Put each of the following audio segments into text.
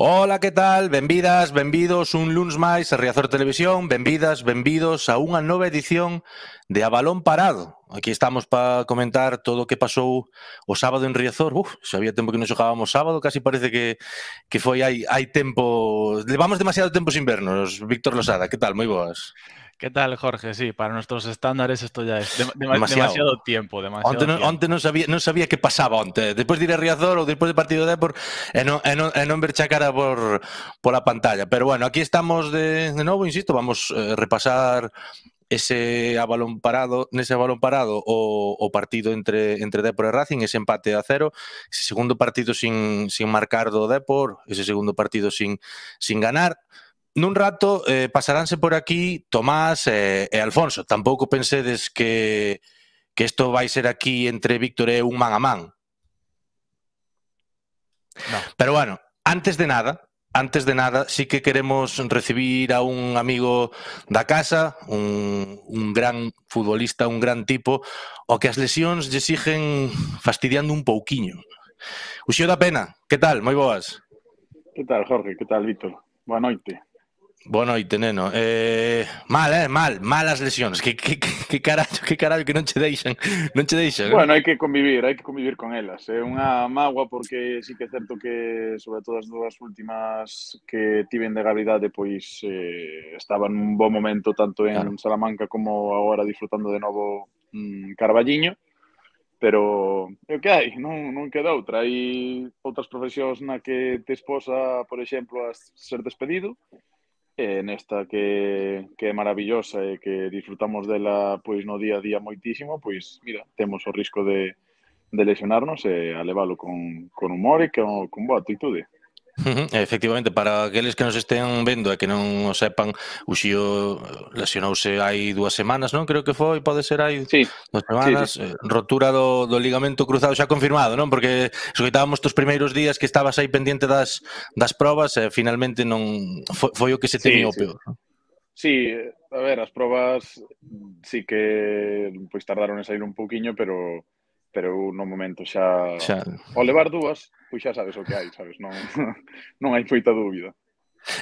Ola, que tal? Benvidas, benvidos un luns máis a Riazor Televisión, benvidas, benvidos a unha nova edición de Abalón Parado. Aquí estamos para comentar todo o que pasou o sábado en Riazor. Uf, xa había tempo que non xogábamos sábado, casi parece que, que foi hai, hai tempo... Levamos demasiado tempo sin vernos, Víctor Losada, que tal? Moi boas. ¿Qué tal, Jorge? Sí, para nuestros estándares esto ya es demasiado. tiempo. Demasiado antes, no, sabía, no sabía qué pasaba antes. Después de ir Riazor o después del partido de por en, en, en chacara por, por la pantalla. Pero bueno, aquí estamos de, nuevo, insisto, vamos a eh, repasar ese balón parado, ese balón parado o, partido entre, entre Depor y Racing, ese empate a cero, ese segundo partido sin, sin marcar do Depor, ese segundo partido sin, sin ganar. Nun rato eh, pasaránse por aquí Tomás eh, e Alfonso. Tampouco pensedes que que isto vai ser aquí entre Víctor e un man a man. No. Pero bueno, antes de nada, antes de nada, sí que queremos recibir a un amigo da casa, un, un gran futbolista, un gran tipo, o que as lesións lle siguen fastidiando un pouquiño. Uxío da Pena, que tal? Moi boas. Que tal, Jorge? Que tal, Víctor? Boa noite. Boa noite, neno. Eh, mal, eh, mal, malas lesións. Que, que, que carallo, que carallo que non che deixan, non che deixan. Bueno, hai que convivir, hai que convivir con elas. É eh? unha mágoa porque sí que é certo que sobre todo as dúas últimas que tiven de gravidade pois eh, estaban un bo momento tanto en claro. Salamanca como agora disfrutando de novo mm, Carballiño pero é o que hai, non, non queda outra. Hai outras profesións na que te esposa, por exemplo, a ser despedido, en esta que, que é maravillosa e que disfrutamos dela pois no día a día moitísimo, pois mira, temos o risco de, de lesionarnos e a levalo con, con humor e con, con boa actitude. Efectivamente, para aqueles que nos estean vendo e que non o sepan, o Xío lesionouse hai dúas semanas, non? Creo que foi, pode ser hai sí. dúas semanas, sí, sí. Eh, rotura do, do ligamento cruzado xa confirmado, non? Porque escoitábamos tos primeiros días que estabas aí pendiente das, das probas e finalmente non foi, foi o que se temía sí, o sí. peor. Non? Sí, a ver, as probas sí que pois tardaron en sair un poquinho, pero pero eu no momento xa, xa... ao levar dúas, pois xa sabes o que hai, sabes, non non hai moita dúbida.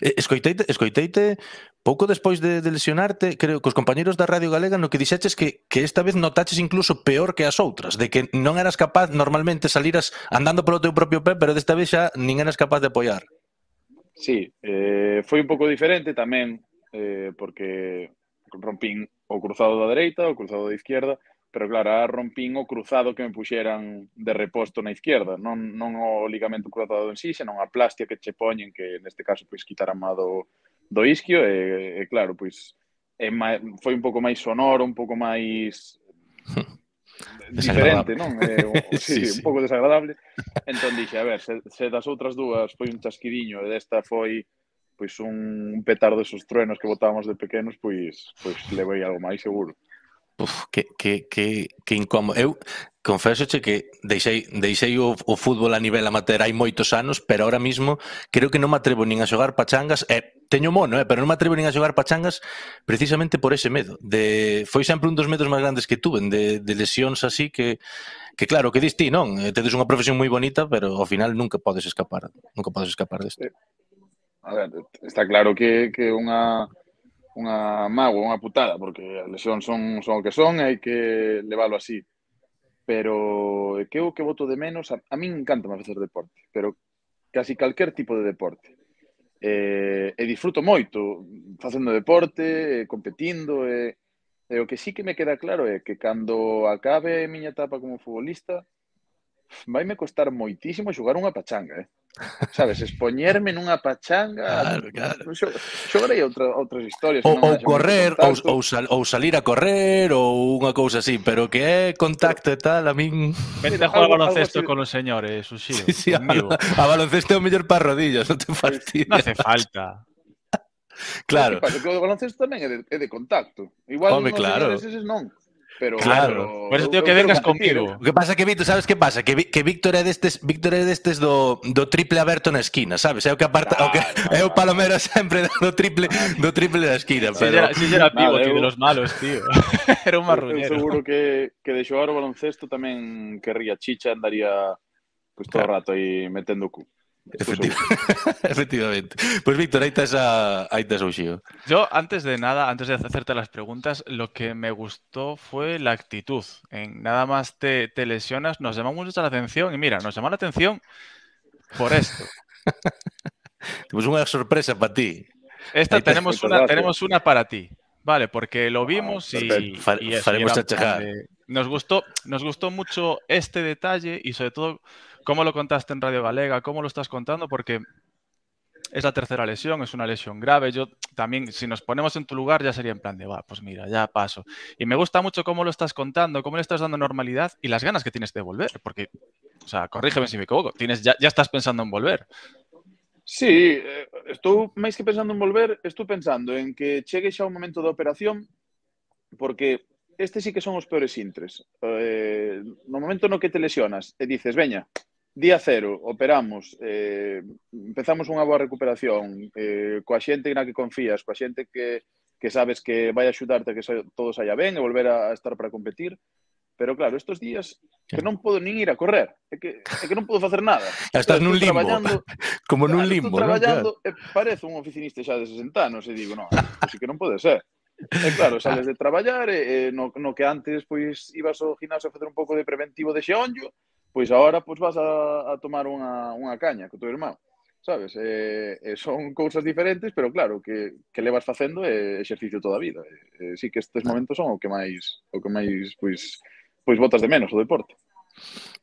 Escoiteite, escoiteite pouco despois de, de lesionarte, creo que os compañeiros da Radio Galega no que dixeches que, que esta vez notaches incluso peor que as outras, de que non eras capaz normalmente saliras andando polo teu propio pé, pero desta vez xa nin eras capaz de apoiar. Sí, eh, foi un pouco diferente tamén, eh, porque rompín o cruzado da dereita, o cruzado da izquierda, pero claro, a rompín o cruzado que me puxeran de reposto na izquierda, non, non o ligamento cruzado en sí, senón a plastia que che poñen, que neste caso pois quitaran má do, do isquio, e, e claro, pois é ma, foi un pouco máis sonoro, un pouco máis diferente, non? É, o, sí, sí, sí, un pouco desagradable. Entón dixe, a ver, se, se das outras dúas foi un chasquidiño e desta foi pois un, un petardo esos truenos que botábamos de pequenos, pois, pois levei algo máis seguro. Uf, que, que, que, que incómodo. Eu confesoche que deixei, deixei o, o fútbol a nivel amateur hai moitos anos, pero ahora mismo creo que non me atrevo nin a xogar pachangas, Eh, teño mono, eh, pero non me atrevo nin a xogar pachangas precisamente por ese medo. De, foi sempre un dos medos máis grandes que tuven, de, de lesións así que, que claro, que dis ti, non? Eh, tedes unha profesión moi bonita, pero ao final nunca podes escapar, nunca podes escapar disto. Eh, a ver, está claro que, que unha unha mágoa, unha putada, porque as lesións son, son o que son e hai que leválo así. Pero que eu que voto de menos, a, a min encanta facer deporte, pero casi calquer tipo de deporte. Eh, e disfruto moito facendo deporte, competindo, e, e o que sí que me queda claro é que cando acabe a miña etapa como futbolista, vaime costar moitísimo xogar unha pachanga, eh? Sabes, expoñerme nunha pachanga, claro, claro. Xo, xogarei outra, outras historias, ou, ou correr, ou, ou, sal, ou salir a correr ou unha cousa así, pero que é contacto e tal, a min Vente a jugar baloncesto con os señores, Suxío. Sí, sí, a, a baloncesto é o mellor para rodillas, non te pois, fastidies. Non hace falta. Claro. Que pasa, que o baloncesto tamén é de, é de contacto. Igual Home, claro. non. Pero, claro, pero... por eso tengo que vengas conmigo. O que pasa que Víctor, sabes que pasa? Que, que Víctor é destes, Víctor é destes do, do triple aberto na esquina, sabes? É o que aparta, ah, o que ah, é o Palomero sempre do triple do triple da esquina, pero... si era, si era pivo, tío, de los malos, tío. era un marrullero. Eu seguro que que de xogar o baloncesto tamén querría chicha, andaría pues, todo o claro. rato aí metendo cu. Efectivamente. Pues Víctor, ahí estás a, Yo, antes de nada, antes de hacerte las preguntas, lo que me gustó fue la actitud. En nada más te, lesionas, nos llamó mucho la atención y mira, nos llamó la atención por esto. tenemos una sorpresa para ti. Esta tenemos una, tenemos una para ti. Vale, porque lo vimos y, nos gustó, nos gustó mucho este detalle y sobre todo ¿Cómo lo contaste en Radio Galega? ¿Cómo lo estás contando? Porque es la tercera lesión, es una lesión grave. Yo también, si nos ponemos en tu lugar, ya sería en plan de, va, pues mira, ya paso. Y me gusta mucho cómo lo estás contando, cómo le estás dando normalidad y las ganas que tienes de volver, porque, o sea, corrígeme si me equivoco, tienes, ya, estás pensando en volver. Sí, eh, estou que pensando en volver, estoy pensando en que llegues a un momento de operación, porque este sí que son los peores intres. Eh, no momento no que te lesionas y eh, dices, veña, Día cero, operamos, eh, empezamos unha boa recuperación eh, coa xente na que confías, coa xente que, que sabes que vai axudarte a que todo saia ben e volver a estar para competir. Pero claro, estos días que non podo nin ir a correr, é que, é que non podo facer nada. Estás nun limbo, como nun limbo. Estou traballando, ¿no? Claro. e parezo un oficinista xa de 60 anos e digo, non, así que non pode ser. E claro, sales de traballar e, e no, no que antes pois ibas ao gimnasio a facer un pouco de preventivo de xeonllo, pois agora pois vas a, a tomar unha, unha caña co teu irmán sabes? Eh, eh, son cousas diferentes, pero claro, que, que levas facendo é eh, exercicio toda a vida. Eh, eh, sí que estes ah. momentos son o que máis o que máis pois pois botas de menos o deporte.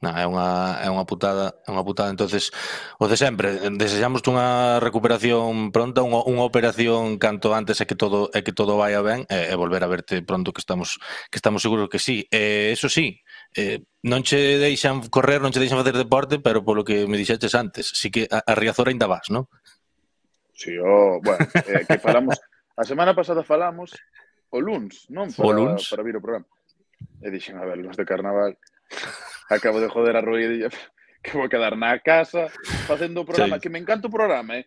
Na, é unha é unha putada, é unha putada, entonces o de sempre, desexamos unha recuperación pronta, unha, unha operación canto antes e que todo e que todo vaya ben e, e volver a verte pronto que estamos que estamos seguros que sí. Eh, eso sí, eh, non che deixan correr, non che deixan facer deporte, pero polo que me dixetes antes, si que a, a Riazor ainda vas, non? Si, sí, oh, bueno, eh, que falamos, a semana pasada falamos o luns, non? Para, o luns. Para vir o programa. E dixen, a ver, luns de carnaval, acabo de joder a Rui, que vou quedar na casa facendo o programa, sí. que me encanta o programa, eh?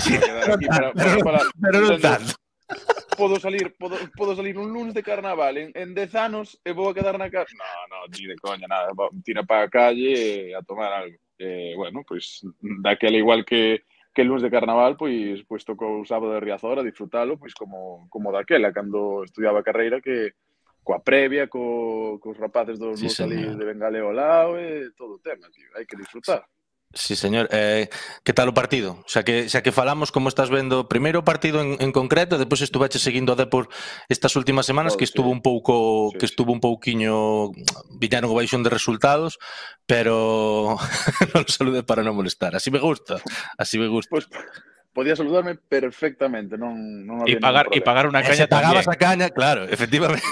Sí. Pero, para, para, para, pero non tanto podo salir, podo, podo salir un lunes de carnaval en, en dez anos e vou a quedar na casa. No, no, ni de coña, nada, tira para a calle a tomar algo. Eh, bueno, pois pues, daquela igual que que lunes de carnaval, pois, pois tocou o sábado de Riazor a disfrutalo, pois como, como daquela, cando estudiaba a carreira que coa previa, co, cos rapaces dos sí, ali de Bengaleo ao lado, e todo o tema, tío, hai que disfrutar. Sí. Sí, señor. Eh, ¿Qué tal o partido? O sea, que, que falamos como estás viendo, primero partido en, concreto, después estuviste seguindo a Depor estas últimas semanas oh, que estuvo un pouco que estuvo un pouquiño villano o de resultados, pero lo salude para no molestar. Así me gusta. Así me gusta. Pues, podía saludarme perfectamente, non, y pagar, y pagar una eh, caña Te pagabas caña, claro, efectivamente,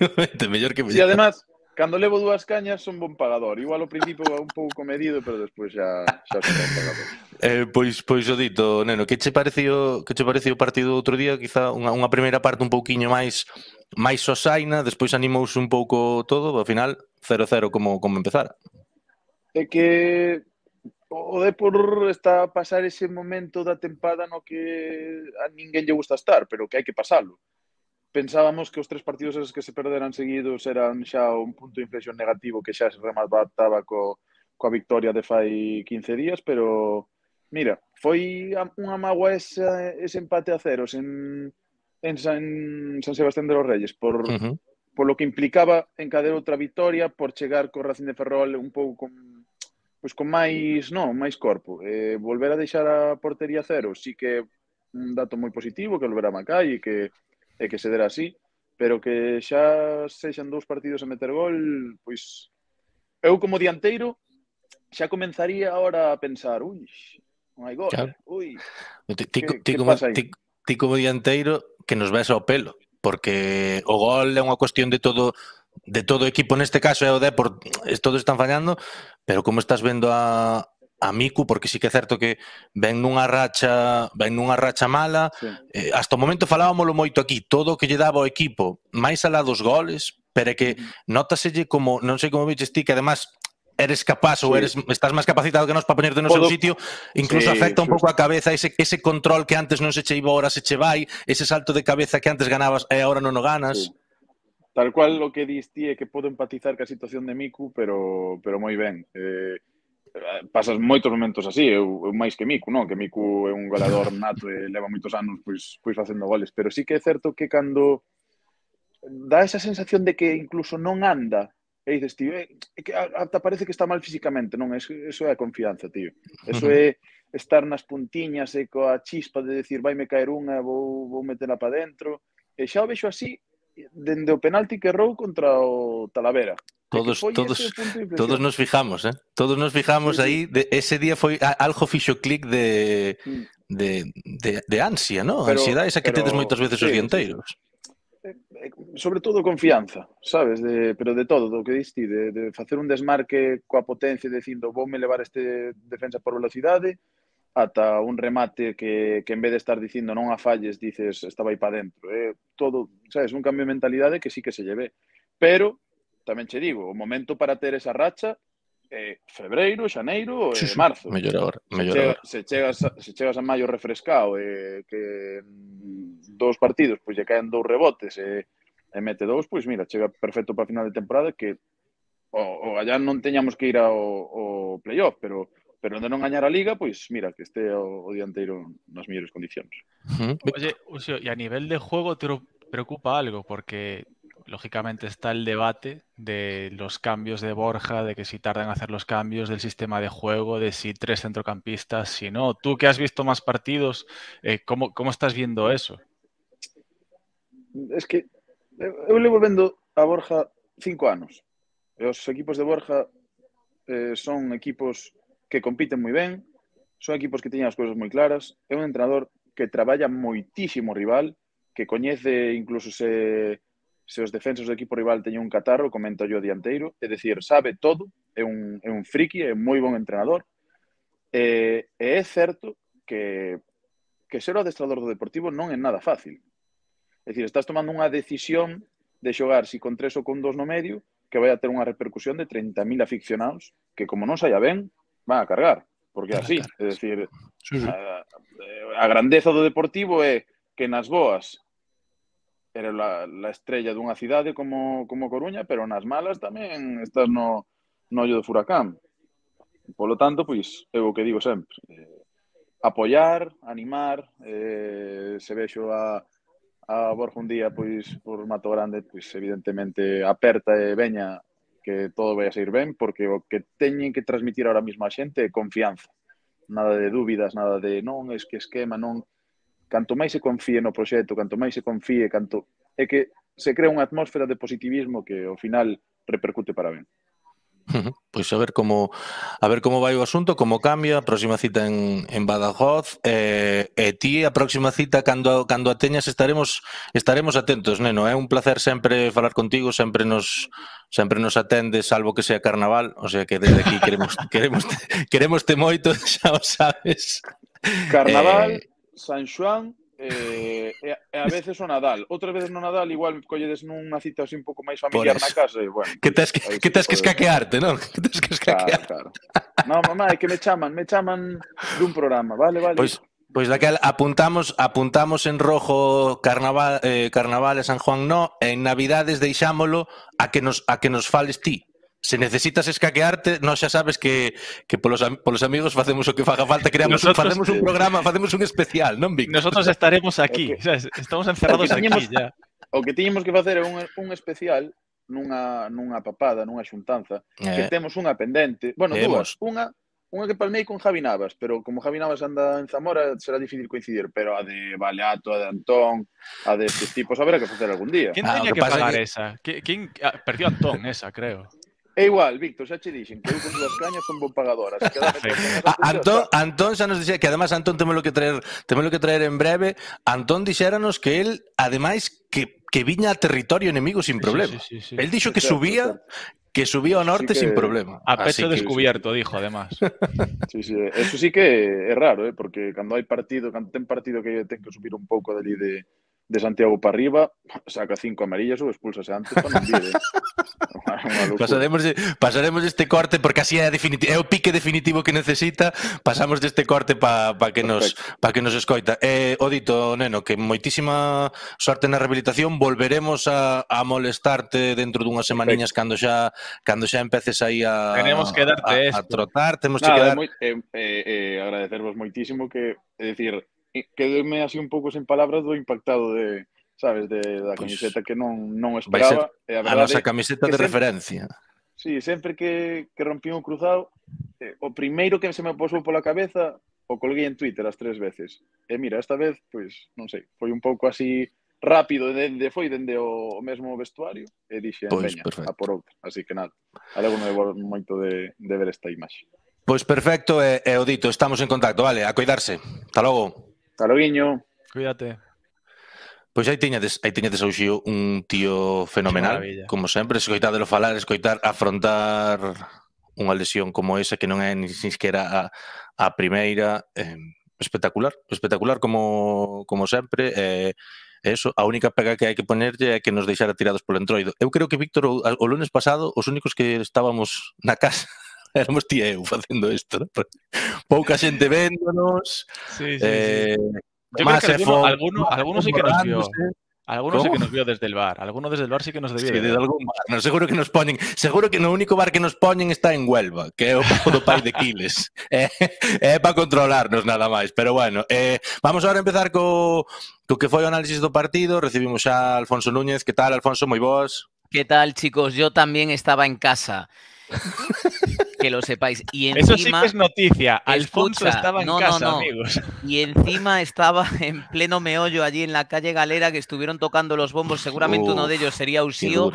efectivamente que Y además, Cando levo dúas cañas son bon pagador. Igual ao principio un pouco comedido, pero despois xa xa son bon pagador. Eh, pois pois o dito, neno, que che pareceu que che pareceu o partido outro día, quizá unha, unha primeira parte un pouquiño máis máis sosaina, despois animouse un pouco todo, ao final 0-0 como como empezar. É que o Depor está a pasar ese momento da tempada no que a ninguén lle gusta estar, pero que hai que pasalo pensábamos que os tres partidos esos que se perderan seguidos eran xa un punto de inflexión negativo que xa se remataba co, coa victoria de fai 15 días, pero mira, foi unha magua ese, ese empate a ceros en, en, San, San Sebastián de los Reyes por, uh -huh. por lo que implicaba encader outra victoria por chegar co Racing de Ferrol un pouco con, pois con máis, non, máis corpo. Eh, volver a deixar a portería a cero, sí que un dato moi positivo que volver a Macai e que e que se dera así, pero que xa sexan dous partidos a meter gol, pois eu como dianteiro xa comenzaría agora a pensar, ui, non hai gol, claro. ui. Ti, ti, que, ti, que como, ti, como dianteiro que nos ves ao pelo, porque o gol é unha cuestión de todo de todo o equipo neste caso é o Depor, todos están fallando, pero como estás vendo a, a Miku, porque sí que é certo que ven nunha racha, ven nunha racha mala. Sí. Eh, hasta o momento falábamolo moito aquí, todo o que lle daba o equipo, máis alá dos goles, pero é que notaselle como, non sei como veches ti, que además eres capaz sí. ou eres estás máis capacitado que nós para poñerte no Podo... seu sitio, incluso sí, afecta un pouco a cabeza ese ese control que antes non se che iba, ahora se che vai, ese salto de cabeza que antes ganabas e agora non o ganas. Sí. Tal cual lo que dis ti é que podo empatizar ca situación de Miku, pero pero moi ben. Eh, pasas moitos momentos así, eu, eu máis que Miku, non? Que Miku é un goleador nato e leva moitos anos pois, pois facendo goles, pero sí que é certo que cando dá esa sensación de que incluso non anda, e dices, tío, é, é que ata parece que está mal físicamente, non? Eso, eso é a confianza, tío. Eso é estar nas puntiñas e coa chispa de decir, vai me caer unha, vou, vou meterla para dentro. E xa o vexo así, dende o penalti que errou contra o Talavera. Todos, todos, todos nos fijamos, ¿eh? Todos nos fijamos sí, sí. aí. De, ese día foi algo fixo clic de, de, de, de ansia, ¿no? Pero, Ansiedade esa que pero, tedes moitas veces sí, os dianteiros. Eh, eh, sobre todo confianza, sabes? De, pero de todo, do que diste, de, de facer un desmarque coa potencia, dicindo, me levar este defensa por velocidade, ata un remate que, que en vez de estar dicindo non a falles, dices, estaba aí pa dentro. Eh, todo, sabes, un cambio de mentalidade que sí que se lleve. Pero tamén che digo, o momento para ter esa racha eh, febreiro, xaneiro e sí, sí. marzo. Mellor agora. Mellor se, agora. se, chegas, se chegas a maio refrescado e eh, que dos partidos pois lle caen dous rebotes e, eh, e mete dous, pois mira, chega perfecto para final de temporada que o, o allá non teñamos que ir ao, ao playoff, pero pero onde non gañar a Liga, pois mira, que este o, o dianteiro nas mellores condicións. Oye, Uxio, e a nivel de juego te preocupa algo, porque lógicamente está el debate de los cambios de Borja, de que si tardan en hacer los cambios, del sistema de juego, de si tres centrocampistas, si no. Tú que has visto más partidos, eh, ¿cómo, ¿cómo, estás viendo eso? Es que eu eh, levo a Borja cinco años los equipos de Borja eh, son equipos que compiten muy bien, son equipos que tienen las cosas muy claras, es un entrenador que trabaja muchísimo rival, que conoce incluso se se os defensas do equipo rival teñen un catarro, comenta yo o dianteiro, é dicir, sabe todo, é un, é un friki, é moi bon entrenador, e, e é certo que, que ser o adestrador do Deportivo non é nada fácil. É dicir, estás tomando unha decisión de xogar si con tres ou con dos no medio que vai a ter unha repercusión de 30.000 aficionados que como non saia ben, van a cargar. Porque así, é dicir, sí, sí. A, a grandeza do Deportivo é que nas boas era la, la estrella dunha cidade como, como Coruña, pero nas malas tamén estás no, no ollo do furacán. lo tanto, pois, é o que digo sempre. Eh, apoiar, animar, eh, se vexo a, a Borja un día pois por Mato Grande, pois evidentemente aperta e veña que todo vai a seguir ben, porque o que teñen que transmitir ahora mismo a xente é confianza. Nada de dúbidas, nada de non, es que esquema, non canto máis se confíe no proxecto, canto máis se confíe, canto é que se crea unha atmósfera de positivismo que ao final repercute para ben. Pois a ver como a ver como vai o asunto, como cambia, a próxima cita en, en Badajoz eh, e ti a próxima cita cando cando a teñas estaremos estaremos atentos, neno, é eh? un placer sempre falar contigo, sempre nos sempre nos atende, salvo que sea carnaval, o sea que desde aquí queremos queremos queremos te moito, xa o sabes. Carnaval, eh, San Xoán eh, e, a veces o Nadal. Outras veces no Nadal igual colledes nunha cita así un pouco máis familiar na casa e bueno. Que tes que, que, tes que escaquearte, non? Que tes que escaquearte. Claro, claro. No, mamá, é que me chaman, me chaman dun programa, vale, vale. Pois, Pois daquel apuntamos apuntamos en rojo carnaval eh, carnaval e San Juan no, en Navidades deixámolo a que nos a que nos fales ti se necesitas escaquearte, nós xa sabes que, que polos, polos amigos facemos o que faga falta, creamos, Nosotros, facemos un programa, facemos un especial, non, Vic? Nosotros estaremos aquí, okay. sabes, estamos encerrados aquí teñemos, ya. O que tiñemos que facer é un, un especial nunha, nunha papada, nunha xuntanza, eh. que temos unha pendente, bueno, Temos. dúas, unha Unha que palmei con Javi Navas, pero como Javi Navas anda en Zamora, será difícil coincidir, pero a de Baleato, a de Antón, a de estes tipos, haberá que facer algún día. Quen ah, teña que, que pagar que... esa? Ah, perdió Antón esa, creo. É igual, Víctor, xa che dixen que eu con dúas cañas son bon pagadoras. Antón, Antón xa nos dixera que además Antón temelo que traer, temelo que traer en breve. Antón dixéranos que el ademais que que viña a territorio enemigo sin problema. Sí, sí, sí, sí. El dixo que subía que subió ao norte sí que... sin problema. A pecho Así descubierto, dijo, además. Sí, sí. Eso sí que é raro, eh? porque cando hai partido, cando ten partido que ten que subir un pouco dali de, de Santiago para arriba, saca cinco amarillas ou expulsase antes para non vive. pasaremos, de, pasaremos corte porque así é, é o pique definitivo que necesita pasamos deste corte para pa que, Perfecto. nos, pa que nos escoita eh, o dito, neno, que moitísima sorte na rehabilitación volveremos a, a molestarte dentro dunhas semaniñas Perfecto. cando xa cando xa empeces aí a, Tenemos que darte a, a, a trotar temos Nada, que dar... moi, eh, eh, agradecervos moitísimo que, é dicir, quedéme así un pouco sen palabras do impactado de, sabes, de, da pues, camiseta que non, non esperaba. Vai eh, a, verdade, a nosa camiseta de sempre, referencia. Sí, sempre que, que rompí un cruzado, eh, o primeiro que se me posou pola cabeza o colguei en Twitter as tres veces. E eh, mira, esta vez, pois, pues, non sei, foi un pouco así rápido, dende foi dende o mesmo vestuario e dixe, pues, en peña, pois a por outra. Así que nada, alego me vou moito de, de ver esta imaxe. Pois perfecto, e, e o dito, estamos en contacto, vale, a coidarse. Hasta logo. Hasta lo guiño. Cuídate. Pois aí tiñades, aí tiñades ao xío un tío fenomenal, como sempre, lo falar, escoitar, afrontar unha lesión como esa que non é ni sinxera a, a primeira, eh, espectacular, espectacular como, como sempre, eh, eso, a única pega que hai que ponerlle é que nos deixara tirados polo entroido. Eu creo que Víctor o, o lunes pasado, os únicos que estábamos na casa éramos ti eu facendo isto. ¿no? Pouca xente véndonos. Sí, sí, eh, sí. Yo creo que alguno, alguno, sí que nos vio. Alguno ¿Cómo? sí que nos vio desde el bar. Alguno desde el bar sí que nos debía. Sí, desde algún bar. No, seguro que nos ponen. Seguro que no único bar que nos ponen está en Huelva, que é o do país de Quiles. É, eh, eh, para controlarnos nada máis. Pero bueno, eh, vamos agora a empezar co, co que foi o análisis do partido. Recibimos a Alfonso Núñez. Que tal, Alfonso? Moi boas. Que tal, chicos? Yo también estaba en casa. que lo sepáis. Y encima, Eso sí que es noticia. Alfonso estaba en casa, amigos. Y encima estaba en pleno meollo allí en la calle Galera que estuvieron tocando los bombos. Seguramente uno de ellos sería Usío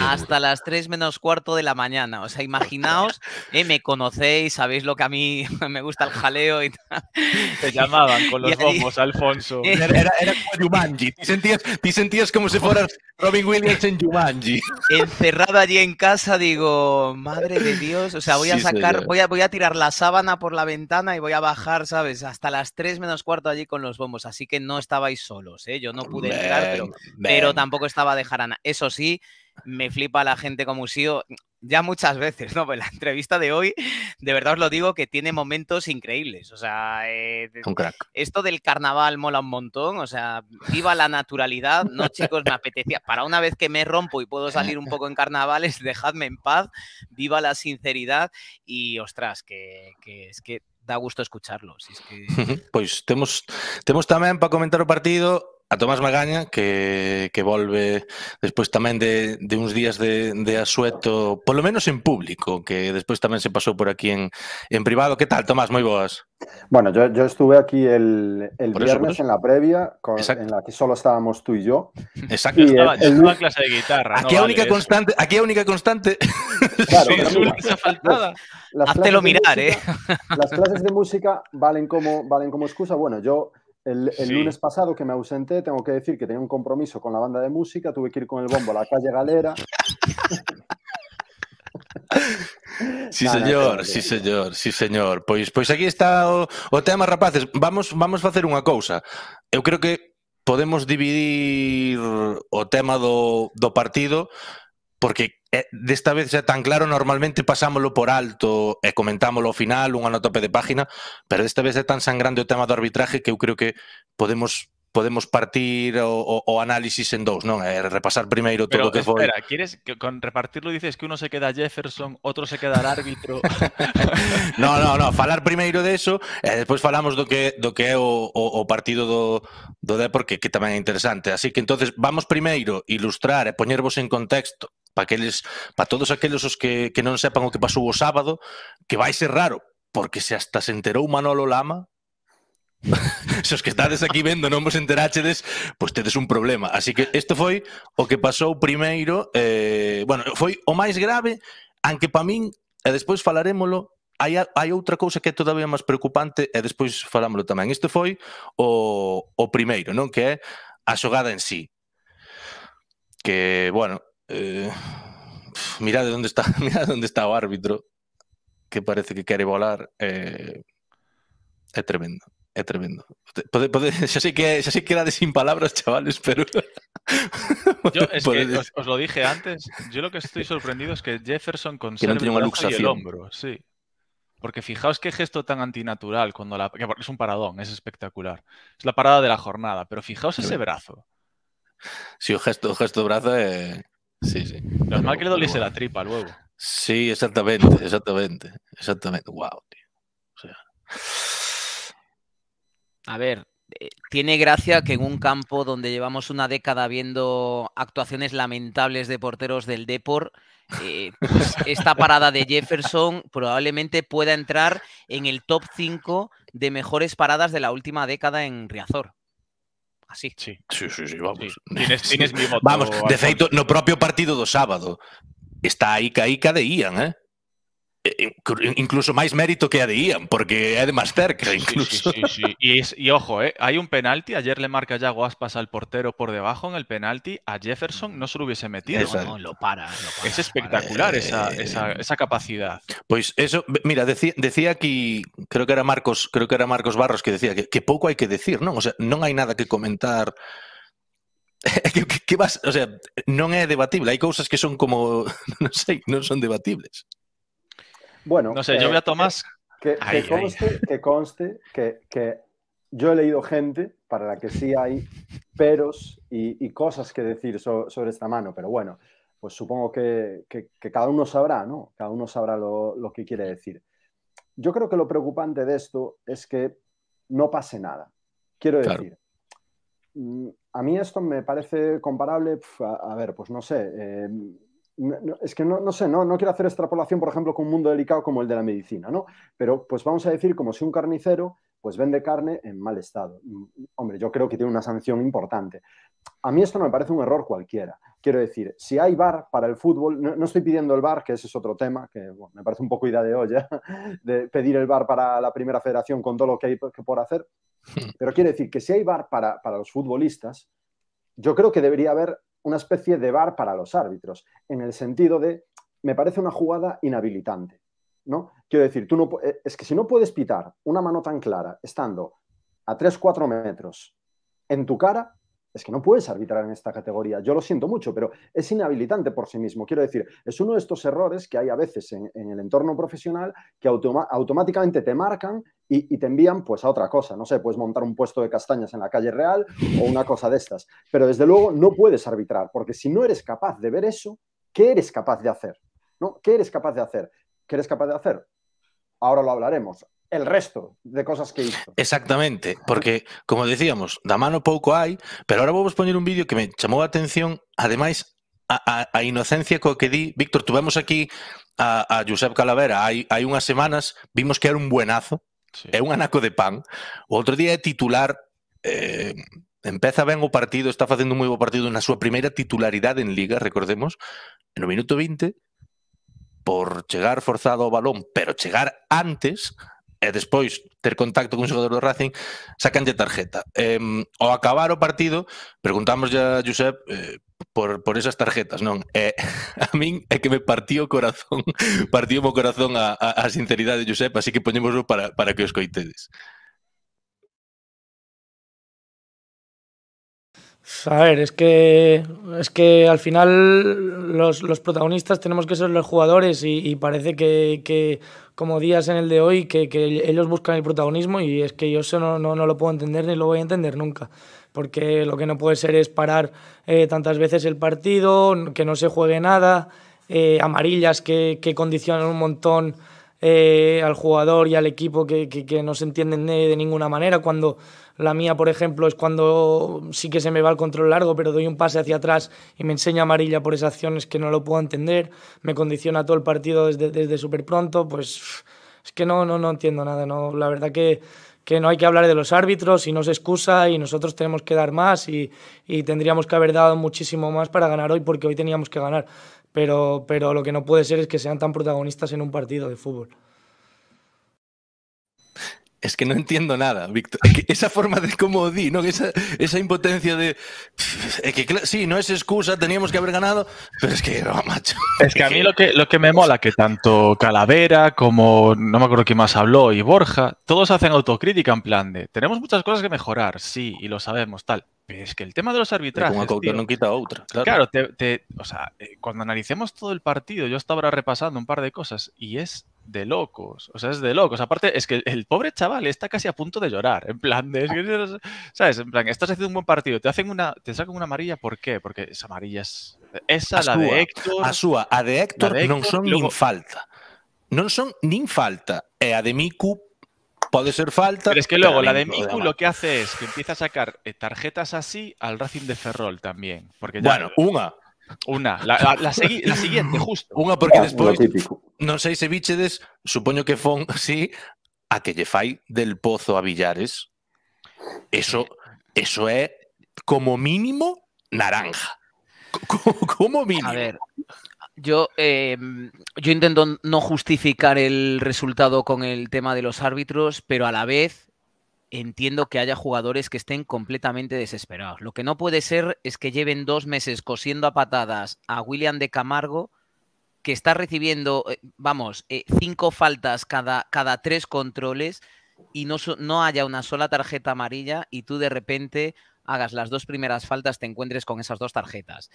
hasta las 3 menos cuarto de la mañana. O sea, imaginaos, eh, me conocéis, sabéis lo que a mí me gusta el jaleo y tal. Te llamaban con los bombos, Alfonso. Eh, era, como Jumanji. Te sentías, te sentías como si fueras Robin Williams en Jumanji. Encerrado allí en casa, digo, madre de Dios. O sea, voy a sacar, voy a, voy a tirar la sábana por la ventana y voy a bajar, ¿sabes? Hasta las 3 menos cuarto allí con los bombos. Así que no estabais solos, ¿eh? Yo no pude entrar, pero, tampoco estaba de jarana. Eso sí, me flipa la gente como Usío ya muchas veces, ¿no? Pues la entrevista de hoy, de verdad os lo digo, que tiene momentos increíbles. O sea, eh, esto del carnaval mola un montón. O sea, viva la naturalidad. No, chicos, me apetecía. Para una vez que me rompo y puedo salir un poco en carnavales, dejadme en paz. Viva la sinceridad. Y ostras, que, es que da gusto escucharlo. Pues tenemos también para comentar o partido a Tomás Magaña, que, vuelve después también de, unos días de, asueto, por lo menos en público, que después también se pasó por aquí en, privado. ¿Qué tal, Tomás? Muy boas. Bueno, yo, estuve aquí el, el viernes en la previa, en la que solo estábamos tú y yo. Exacto, estaba, clase de guitarra. Aquí única constante, aquí a única constante. Claro, una faltada. mirar, eh. Las clases de música valen como, valen como excusa. Bueno, yo El, el sí. lunes pasado que me ausenté, tengo que decir que tenía un compromiso con la banda de música, tuve que ir con el bombo a la calle Galera. Sí, señor, sí, señor, sí, señor. Pois pois aquí está o, o tema, rapaces. Vamos vamos facer unha cousa. Eu creo que podemos dividir o tema do, do partido porque Eh, e desta vez xa tan claro, normalmente pasámolo por alto e eh, comentámoslo ao final, un ano tope de página, pero desta vez é tan sangrante o tema do arbitraje que eu creo que podemos podemos partir o, o, o análisis en dous, non? É eh, repasar primeiro todo o que foi. Espera, quieres que con repartirlo dices que uno se queda Jefferson, outro se queda árbitro. non, non, non, falar primeiro de eso e despois falamos do que do que é o, o, o partido do do Depor que, que tamén é interesante. Así que entonces vamos primeiro ilustrar e poñervos en contexto para aqueles, para todos aqueles os que, que non sepan o que pasou o sábado, que vai ser raro, porque se hasta se enterou Manolo Lama, se os que estades aquí vendo non vos enteráchedes, pois pues tedes un problema. Así que isto foi o que pasou primeiro, eh, bueno, foi o máis grave, aunque para min, e despois falarémolo, hai, hai outra cousa que é todavía máis preocupante e despois falámoslo tamén. Isto foi o, o primeiro, non? Que é a xogada en sí. Que, bueno, Eh, mira de dónde está, dónde está el árbitro, que parece que quiere volar. Eh, es tremendo, es tremendo. Pode, así que, era de sin palabras, chavales, pero... os, lo dije antes, yo lo que estoy sorprendido es que Jefferson consigue, no el hombro, sí. Porque fijaos qué gesto tan antinatural cuando la... es un paradón, es espectacular. Es la parada de la jornada, pero fijaos ese brazo. Sí, un gesto, gesto brazo es. Eh, Sí, sí. Nos que le doliese la tripa luego. Sí, exactamente, exactamente, exactamente. Wow, tío. A ver, eh, tiene gracia que en un campo donde llevamos una década viendo actuaciones lamentables de porteros del Depor, eh, pues esta parada de Jefferson probablemente pueda entrar en el top 5 de mejores paradas de la última década en Riazor. así. Sí, sí, sí, sí vamos. Sí. Tienes, sí. mi moto, Vamos, de feito, no propio partido do sábado está a Ica Ica de Ian, eh? incluso más mérito que a de Ian, porque es de más cerca incluso. Y, ojo, eh, hay un penalti, ayer le marca ya guaspas al portero por debajo en el penalti, a Jefferson no se lo hubiese metido. lo, para, Es espectacular esa, capacidad. pues eso, mira, decía, aquí, creo que era Marcos, creo que era Marcos Barros que decía que, poco hay que decir, no O sea, no hay nada que comentar ¿Qué, o sea, no es debatible, hay cosas que son como, no sé, no son debatibles. Bueno, no sé, yo eh, voy a Tomás. Eh, que, conste, que, conste que, que, yo he leído gente para la que sí hay peros y, cosas que decir sobre esta mano, pero bueno, pues supongo que, cada uno sabrá, ¿no? Cada uno sabrá lo, lo que quiere decir. Yo creo que lo preocupante de esto es que no pase nada. Quiero decir, mm, a mí esto me parece comparable, a, ver, pues no sé, em, es que no, sé, no, no, quiero hacer extrapolación, por ejemplo, con un mundo delicado como el de la medicina, ¿no? Pero pues vamos a decir como si un carnicero pues vende carne en mal estado. Hombre, yo creo que tiene una sanción importante. A mí esto no me parece un error cualquiera. Quiero decir, si hay bar para el fútbol, no, estoy pidiendo el bar, que ese es otro tema, que me parece un poco idea de olla, de pedir el bar para la primera federación con todo lo que hay que por hacer, hmm. pero quiero decir que si hay bar para los futbolistas, yo creo que debería haber una especie de bar para los árbitros, en el sentido de, me parece una jugada inhabilitante. ¿no? Quiero decir, tú no, eh, es que si no puedes pitar una mano tan clara, estando a 3-4 metros en tu cara, es que no puedes arbitrar en esta categoría. Yo lo siento mucho, pero es inhabilitante por sí mismo. Quiero decir, es uno de estos errores que hay a veces en el entorno profesional que automáticamente te marcan y, te envían pues a otra cosa, no sé, puedes montar un puesto de castañas en la calle real o una cosa de estas, pero desde luego no puedes arbitrar, porque si no eres capaz de ver eso, ¿qué eres capaz de hacer? ¿No? ¿Qué eres capaz de hacer? ¿Qué eres capaz de hacer? Ahora lo hablaremos. El resto de cosas que hizo. Exactamente, porque como decíamos, da mano poco hay, pero ahora vamos a poner un vídeo que me llamó la atención, además a, inocencia que di, Víctor, tuvimos aquí a, Josep Calavera hay unas semanas, vimos que era un buenazo, Sí. É un anaco de pan. O outro día é titular eh, empeza ben o partido, está facendo un moi bo partido na súa primeira titularidade en Liga, recordemos, no minuto 20, por chegar forzado ao balón, pero chegar antes, e despois ter contacto cun xogador do Racing, sacanlle tarjeta. Eh, ao acabar o partido, preguntamos a Josep eh, por, por esas tarjetas, non? E eh, a min é que me partiu o corazón, partiu o corazón a, a, a sinceridade de Josep, así que poñémoslo para, para que o escoitedes. A ver, es que, es que al final los, protagonistas tenemos que ser los jugadores y, parece que, como días en el de hoy, que, ellos buscan el protagonismo y es que yo eso no, lo puedo entender ni lo voy a entender nunca. Porque lo que no puede ser es parar eh, tantas veces el partido, que no se juegue nada, eh, amarillas que, condicionan un montón eh, al jugador y al equipo que, no se entienden de ninguna manera cuando la mía, por ejemplo, es cuando sí que se me va el control largo, pero doy un pase hacia atrás y me enseña amarilla por esas acciones que no lo puedo entender. Me condiciona todo el partido desde, súper pronto. Pues es que no, no, no entiendo nada. No, la verdad que, que no hay que hablar de los árbitros y no se excusa y nosotros tenemos que dar más y, y tendríamos que haber dado muchísimo más para ganar hoy porque hoy teníamos que ganar. Pero, pero lo que no puede ser es que sean tan protagonistas en un partido de fútbol es que no entiendo nada, Víctor. Esa forma de cómo di, ¿no? Esa, impotencia de. que, sí, no es excusa, teníamos que haber ganado, pero es que, no, macho. Es que a mí lo que, lo que me mola, que tanto Calavera como, no me acuerdo quién más habló, y Borja, todos hacen autocrítica en plan de. Tenemos muchas cosas que mejorar, sí, y lo sabemos, tal. Pero es que el tema de los arbitrajes. como no quita otra. Claro, o sea, eh, cuando analicemos todo el partido, yo estaba repasando un par de cosas, y es de locos. O sea, es de locos. Aparte, es que el pobre chaval está casi a punto de llorar. En plan, de, es ah. ¿sabes? En plan, estás haciendo un buen partido. Te hacen una, te sacan una amarilla, ¿por qué? Porque esa amarilla es. Esa, la de Héctor. A a de Héctor, son ni falta. No son ni falta. E a de Miku Puede ser falta. Pero es que luego la de Miku lo que hace es que empieza a sacar eh, tarjetas así al Racing de Ferrol también. Porque bueno, una. Una. La, siguiente, justo. Una porque después. No sé, si bichedes, supongo que fon, sí, a que lle del pozo a Villares. Eso, eso es como mínimo naranja. Como, mínimo. A ver, yo, em, yo intento no justificar el resultado con el tema de los árbitros, pero a la vez entiendo que haya jugadores que estén completamente desesperados. Lo que no puede ser es que lleven dos meses cosiendo a patadas a William de Camargo que está recibiendo, eh, vamos, eh, cinco faltas cada, cada tres controles y no, no haya una sola tarjeta amarilla y tú de repente hagas las dos primeras faltas, te encuentres con esas dos tarjetas.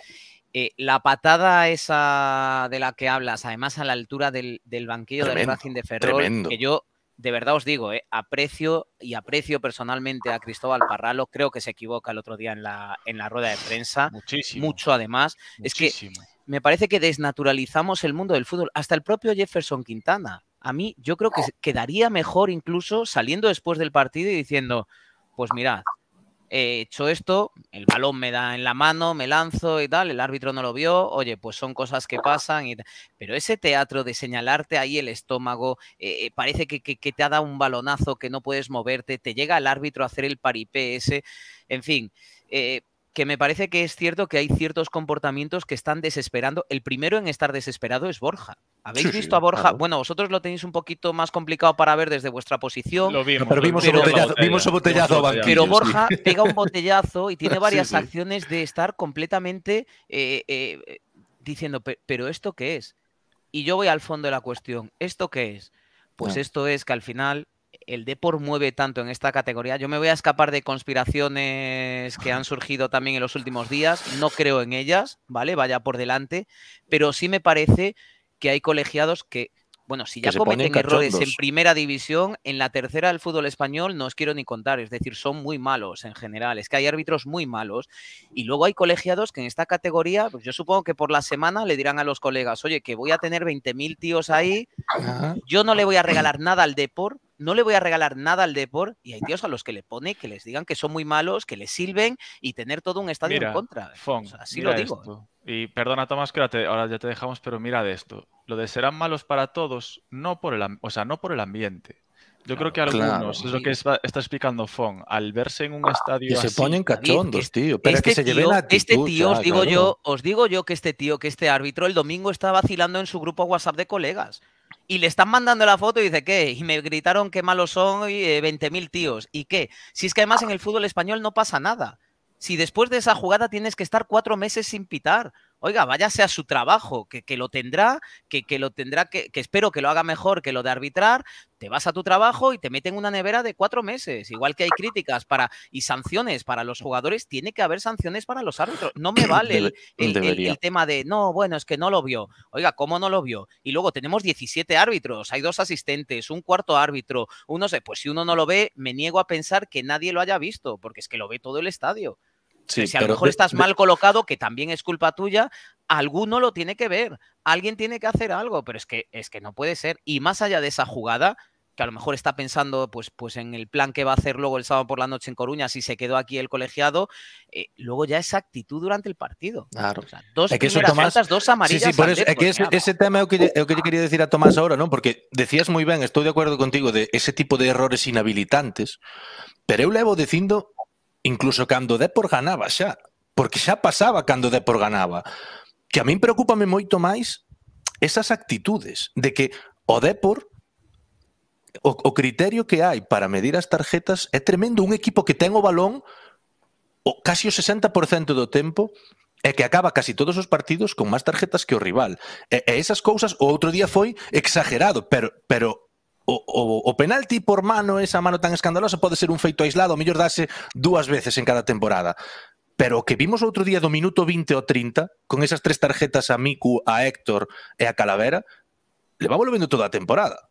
Eh, la patada esa de la que hablas, además a la altura del, del banquillo del Racing de Ferrol, que yo de verdad os digo, eh, aprecio y aprecio personalmente a Cristóbal Parralo. Creo que se equivoca el otro día en la, en la rueda de prensa. Muchísimo. Mucho además. Es que me parece que desnaturalizamos el mundo del fútbol. Hasta el propio Jefferson Quintana. A mí yo creo que quedaría mejor incluso saliendo después del partido y diciendo, pues mirad, he hecho esto, el balón me da en la mano, me lanzo y tal, el árbitro no lo vio, oye, pues son cosas que pasan, y pero ese teatro de señalarte ahí el estómago, eh, eh, parece que, te ha dado un balonazo, que no puedes moverte, te llega el árbitro a hacer el paripé ese, en fin. Eh, que me parece que es cierto que hay ciertos comportamientos que están desesperando. El primero en estar desesperado es Borja. ¿Habéis visto a Borja? Bueno, vosotros lo tenéis un poquito más complicado para ver desde vuestra posición. Lo vimos, pero vimos, botellazo, Pero Borja pega un botellazo y tiene varias acciones de estar completamente eh, eh, diciendo, pero ¿esto qué es? Y yo voy al fondo de la cuestión, ¿esto qué es? Pues esto es que al final el Depor mueve tanto en esta categoría. Yo me voy a escapar de conspiraciones que han surgido también en los últimos días. No creo en ellas, ¿vale? Vaya por delante. Pero sí me parece que hay colegiados que, bueno, si ya cometen errores en primera división, en la tercera del fútbol español no os quiero ni contar. Es decir, son muy malos en general. Es que hay árbitros muy malos. Y luego hay colegiados que en esta categoría, pues yo supongo que por la semana le dirán a los colegas, oye, que voy a tener 20.000 tíos ahí. Yo no le voy a regalar nada al Depor no le voy a regalar nada al Depor y hay tíos a los que le pone que les digan que son muy malos, que les silben y tener todo un estadio en contra. así lo digo. ¿eh? Y perdona, Tomás, que ahora, ya te dejamos, pero mira de esto. Lo de serán malos para todos, no por el, o sea, no por el ambiente. Yo creo que algunos, es lo que está, explicando Fon, al verse en un ah, estadio. así, se ponen cachondos, tío. Pero este es que se tío, Este tío, os digo, yo, os digo yo que este tío, que este árbitro, el domingo está vacilando en su grupo WhatsApp de colegas y le están mandando la foto y dice, ¿qué? Y me gritaron qué malos son eh, veinte 20.000 tíos. ¿Y qué? Si es que además en el fútbol español no pasa nada. Si después de esa jugada tienes que estar cuatro meses sin pitar, oiga, váyase a su trabajo, que, lo tendrá, que, que lo tendrá, que, que, espero que lo haga mejor que lo de arbitrar, te vas a tu trabajo y te meten una nevera de cuatro meses. Igual que hay críticas para y sanciones para los jugadores, tiene que haber sanciones para los árbitros. No me vale el, tema de, no, bueno, es que no lo vio. Oiga, ¿cómo no lo vio? Y luego tenemos 17 árbitros, hay dos asistentes, un cuarto árbitro, uno sé, pues si uno no lo ve, me niego a pensar que nadie lo haya visto, porque es que lo ve todo el estadio si a lo mejor estás mal colocado, que también es culpa tuya, alguno lo tiene que ver, alguien tiene que hacer algo, pero es que, es que no puede ser. Y más allá de esa jugada, que a lo mejor está pensando pues, pues en el plan que va a hacer luego el sábado por la noche en Coruña, si se quedó aquí el colegiado, eh, luego ya esa actitud durante el partido. Claro. O dos amarillas. ese, tema es que, yo quería decir a Tomás ahora, ¿no? porque decías muy bien, estoy de acuerdo contigo, de ese tipo de errores inhabilitantes, pero le voy diciendo... incluso cando o Depor ganaba xa, porque xa pasaba cando o Depor ganaba. Que a min preocupame moito máis esas actitudes de que o Depor o, o criterio que hai para medir as tarjetas é tremendo un equipo que ten o balón o casi o 60% do tempo é que acaba casi todos os partidos con máis tarjetas que o rival. E, e esas cousas o outro día foi exagerado, pero pero o, penalti por mano, esa mano tan escandalosa, puede ser un feito aislado, o mellor dase veces en cada temporada. Pero que vimos otro día do minuto 20 o 30, con esas tres tarjetas a Miku, a Héctor y e a Calavera, le va volviendo toda temporada.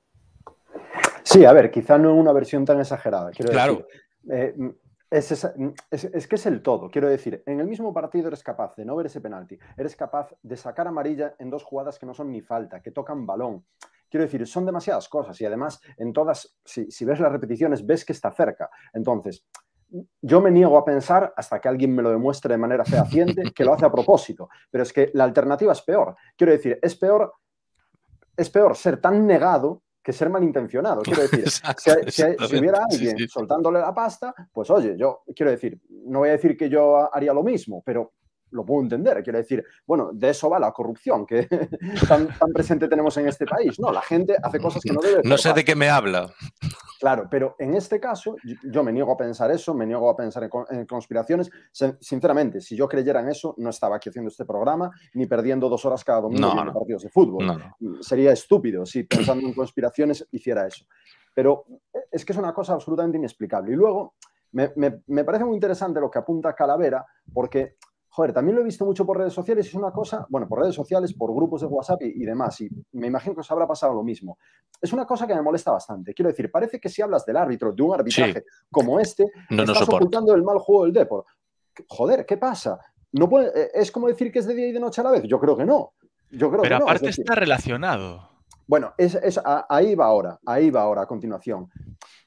Sí, a ver, quizá no en una versión tan exagerada. Quiero claro. Decir, eh, es, que es el todo. Quiero decir, en el mismo partido eres capaz de no ver ese penalti, eres capaz de sacar amarilla en dos jugadas que no son ni falta, que tocan balón. Quiero decir, son demasiadas cosas y además en todas, si, ves las repeticiones, ves que está cerca. Entonces, yo me niego a pensar hasta que alguien me lo demuestre de manera fehaciente que lo hace a propósito. Pero es que la alternativa es peor. Quiero decir, es peor, es peor ser tan negado que ser malintencionado. Quiero decir, si, hubiera alguien soltándole la pasta, pues oye, yo quiero decir, no voy a decir que yo haría lo mismo, pero lo puedo entender. Quiero decir, bueno, de eso va la corrupción que tan, presente tenemos en este país. No, la gente hace cosas que no debe. No sé de qué me habla. Claro, pero en este caso yo me niego a pensar eso, me niego a pensar en, conspiraciones. Sinceramente, si yo creyera en eso, no estaba aquí haciendo este programa ni perdiendo dos horas cada domingo en partidos de fútbol. Mm, sería estúpido si pensando en conspiraciones hiciera eso. Pero eh, es que es una cosa absolutamente inexplicable. Y luego me, me parece muy interesante lo que apunta Calavera, porque joder, también lo he visto mucho por redes sociales, es una cosa, bueno, por redes sociales, por grupos de WhatsApp y, demás, y me imagino que os habrá pasado lo mismo. Es una cosa que me molesta bastante. Quiero decir, parece que si hablas del árbitro, de un arbitraje como este, no estás ocultando el mal juego del deporte. Joder, ¿qué pasa? No eh, es como decir que es de día y de noche a la vez. Yo creo que no. Yo creo Pero que aparte está relacionado. Bueno, ahí va ahora, ahí va ahora a continuación.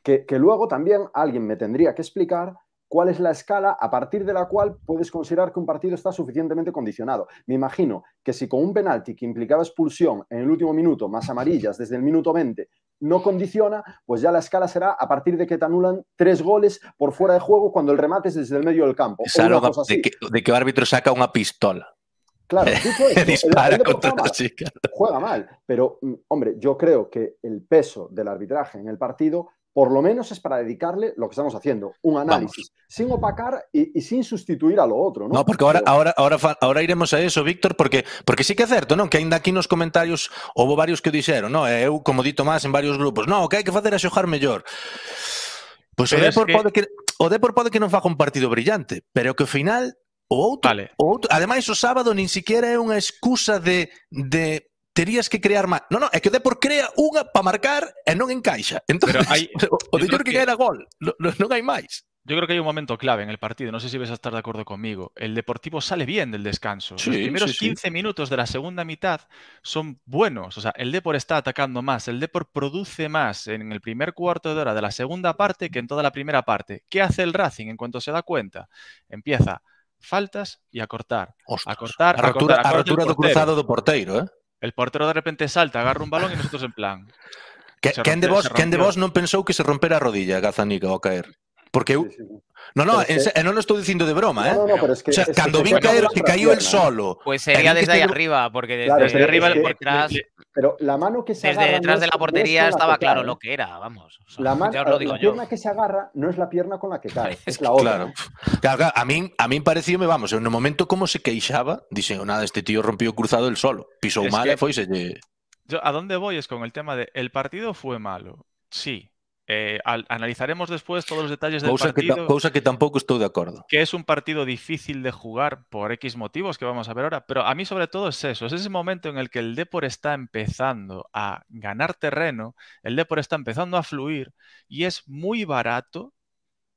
que luego también alguien me tendría que explicar cuál es la escala a partir de la cual puedes considerar que un partido está suficientemente condicionado. Me imagino que si con un penalti que implicaba expulsión en el último minuto, más amarillas desde el minuto 20, no condiciona, pues ya la escala será a partir de que te anulan tres goles por fuera de juego cuando el remate es desde el medio del campo. De que, de que árbitro saca una pistola. Claro, dispara contra Juega mal, pero mm, hombre, yo creo que el peso del arbitraje en el partido por lo menos es para dedicarle lo que estamos haciendo, un análisis, Vamos. sin opacar y, y, sin sustituir a lo otro. No, no porque ahora, ahora, ahora, ahora iremos a eso, Víctor, porque, porque sí que é certo, non? Que ainda aquí nos comentarios houve varios que dixeron, non? Eh, eu, como dito máis en varios grupos, non, o que hai que facer é xogar mellor. Pois pues pero o Depor, que... pode que, o Depor pode que non faja un partido brillante, pero que ao final O outro, vale. o outro, ademais o sábado nin siquiera é unha excusa de, de terías que crear más. No, no, es que o Depor crea una para marcar e non encaixa. o de Turquía que... era gol, No hay más. Yo creo que hay un momento clave en el partido, no sé si vas a estar de acuerdo conmigo. El Deportivo sale bien del descanso. Los primeros 15 minutos de la segunda mitad son buenos. O sea, el Depor está atacando más, el Depor produce más en el primer cuarto de hora de la segunda parte que en toda la primera parte. ¿Qué hace el Racing en cuanto se da cuenta? Empieza faltas y a cortar. a cortar, a, cruzado de porteiro, eh? El portero de repente salta, agarra un balón e nosotros en plan... Que, quen, de vos, quen de vos non pensou que se rompera a rodilla, Gazanica, ao caer? Porque No, no, lo estoy diciendo de broma, ¿eh? No, no, pero es que, o sea, que cayó el solo. Pues sería desde ahí arriba, porque desde, arriba, por Pero la mano que se desde agarra... Desde detrás de la portería estaba claro lo que era, vamos. la, la pierna que se agarra no es la pierna con la que cae, es, la otra. Claro. a mí, a mí me vamos, en un momento como se queixaba, dice, oh, nada, este tío rompió cruzado el solo, pisó mal y eh, fue y se... a dónde voy es con el tema de el partido fue malo, sí, eh, analizaremos después todos los detalles del partido. cosa que tampoco estoy de acuerdo. Que es un partido difícil de jugar por X motivos que vamos a ver ahora, pero a mí sobre todo es eso, es ese momento en el que el Depor está empezando a ganar terreno, el Depor está empezando a fluir y es muy barato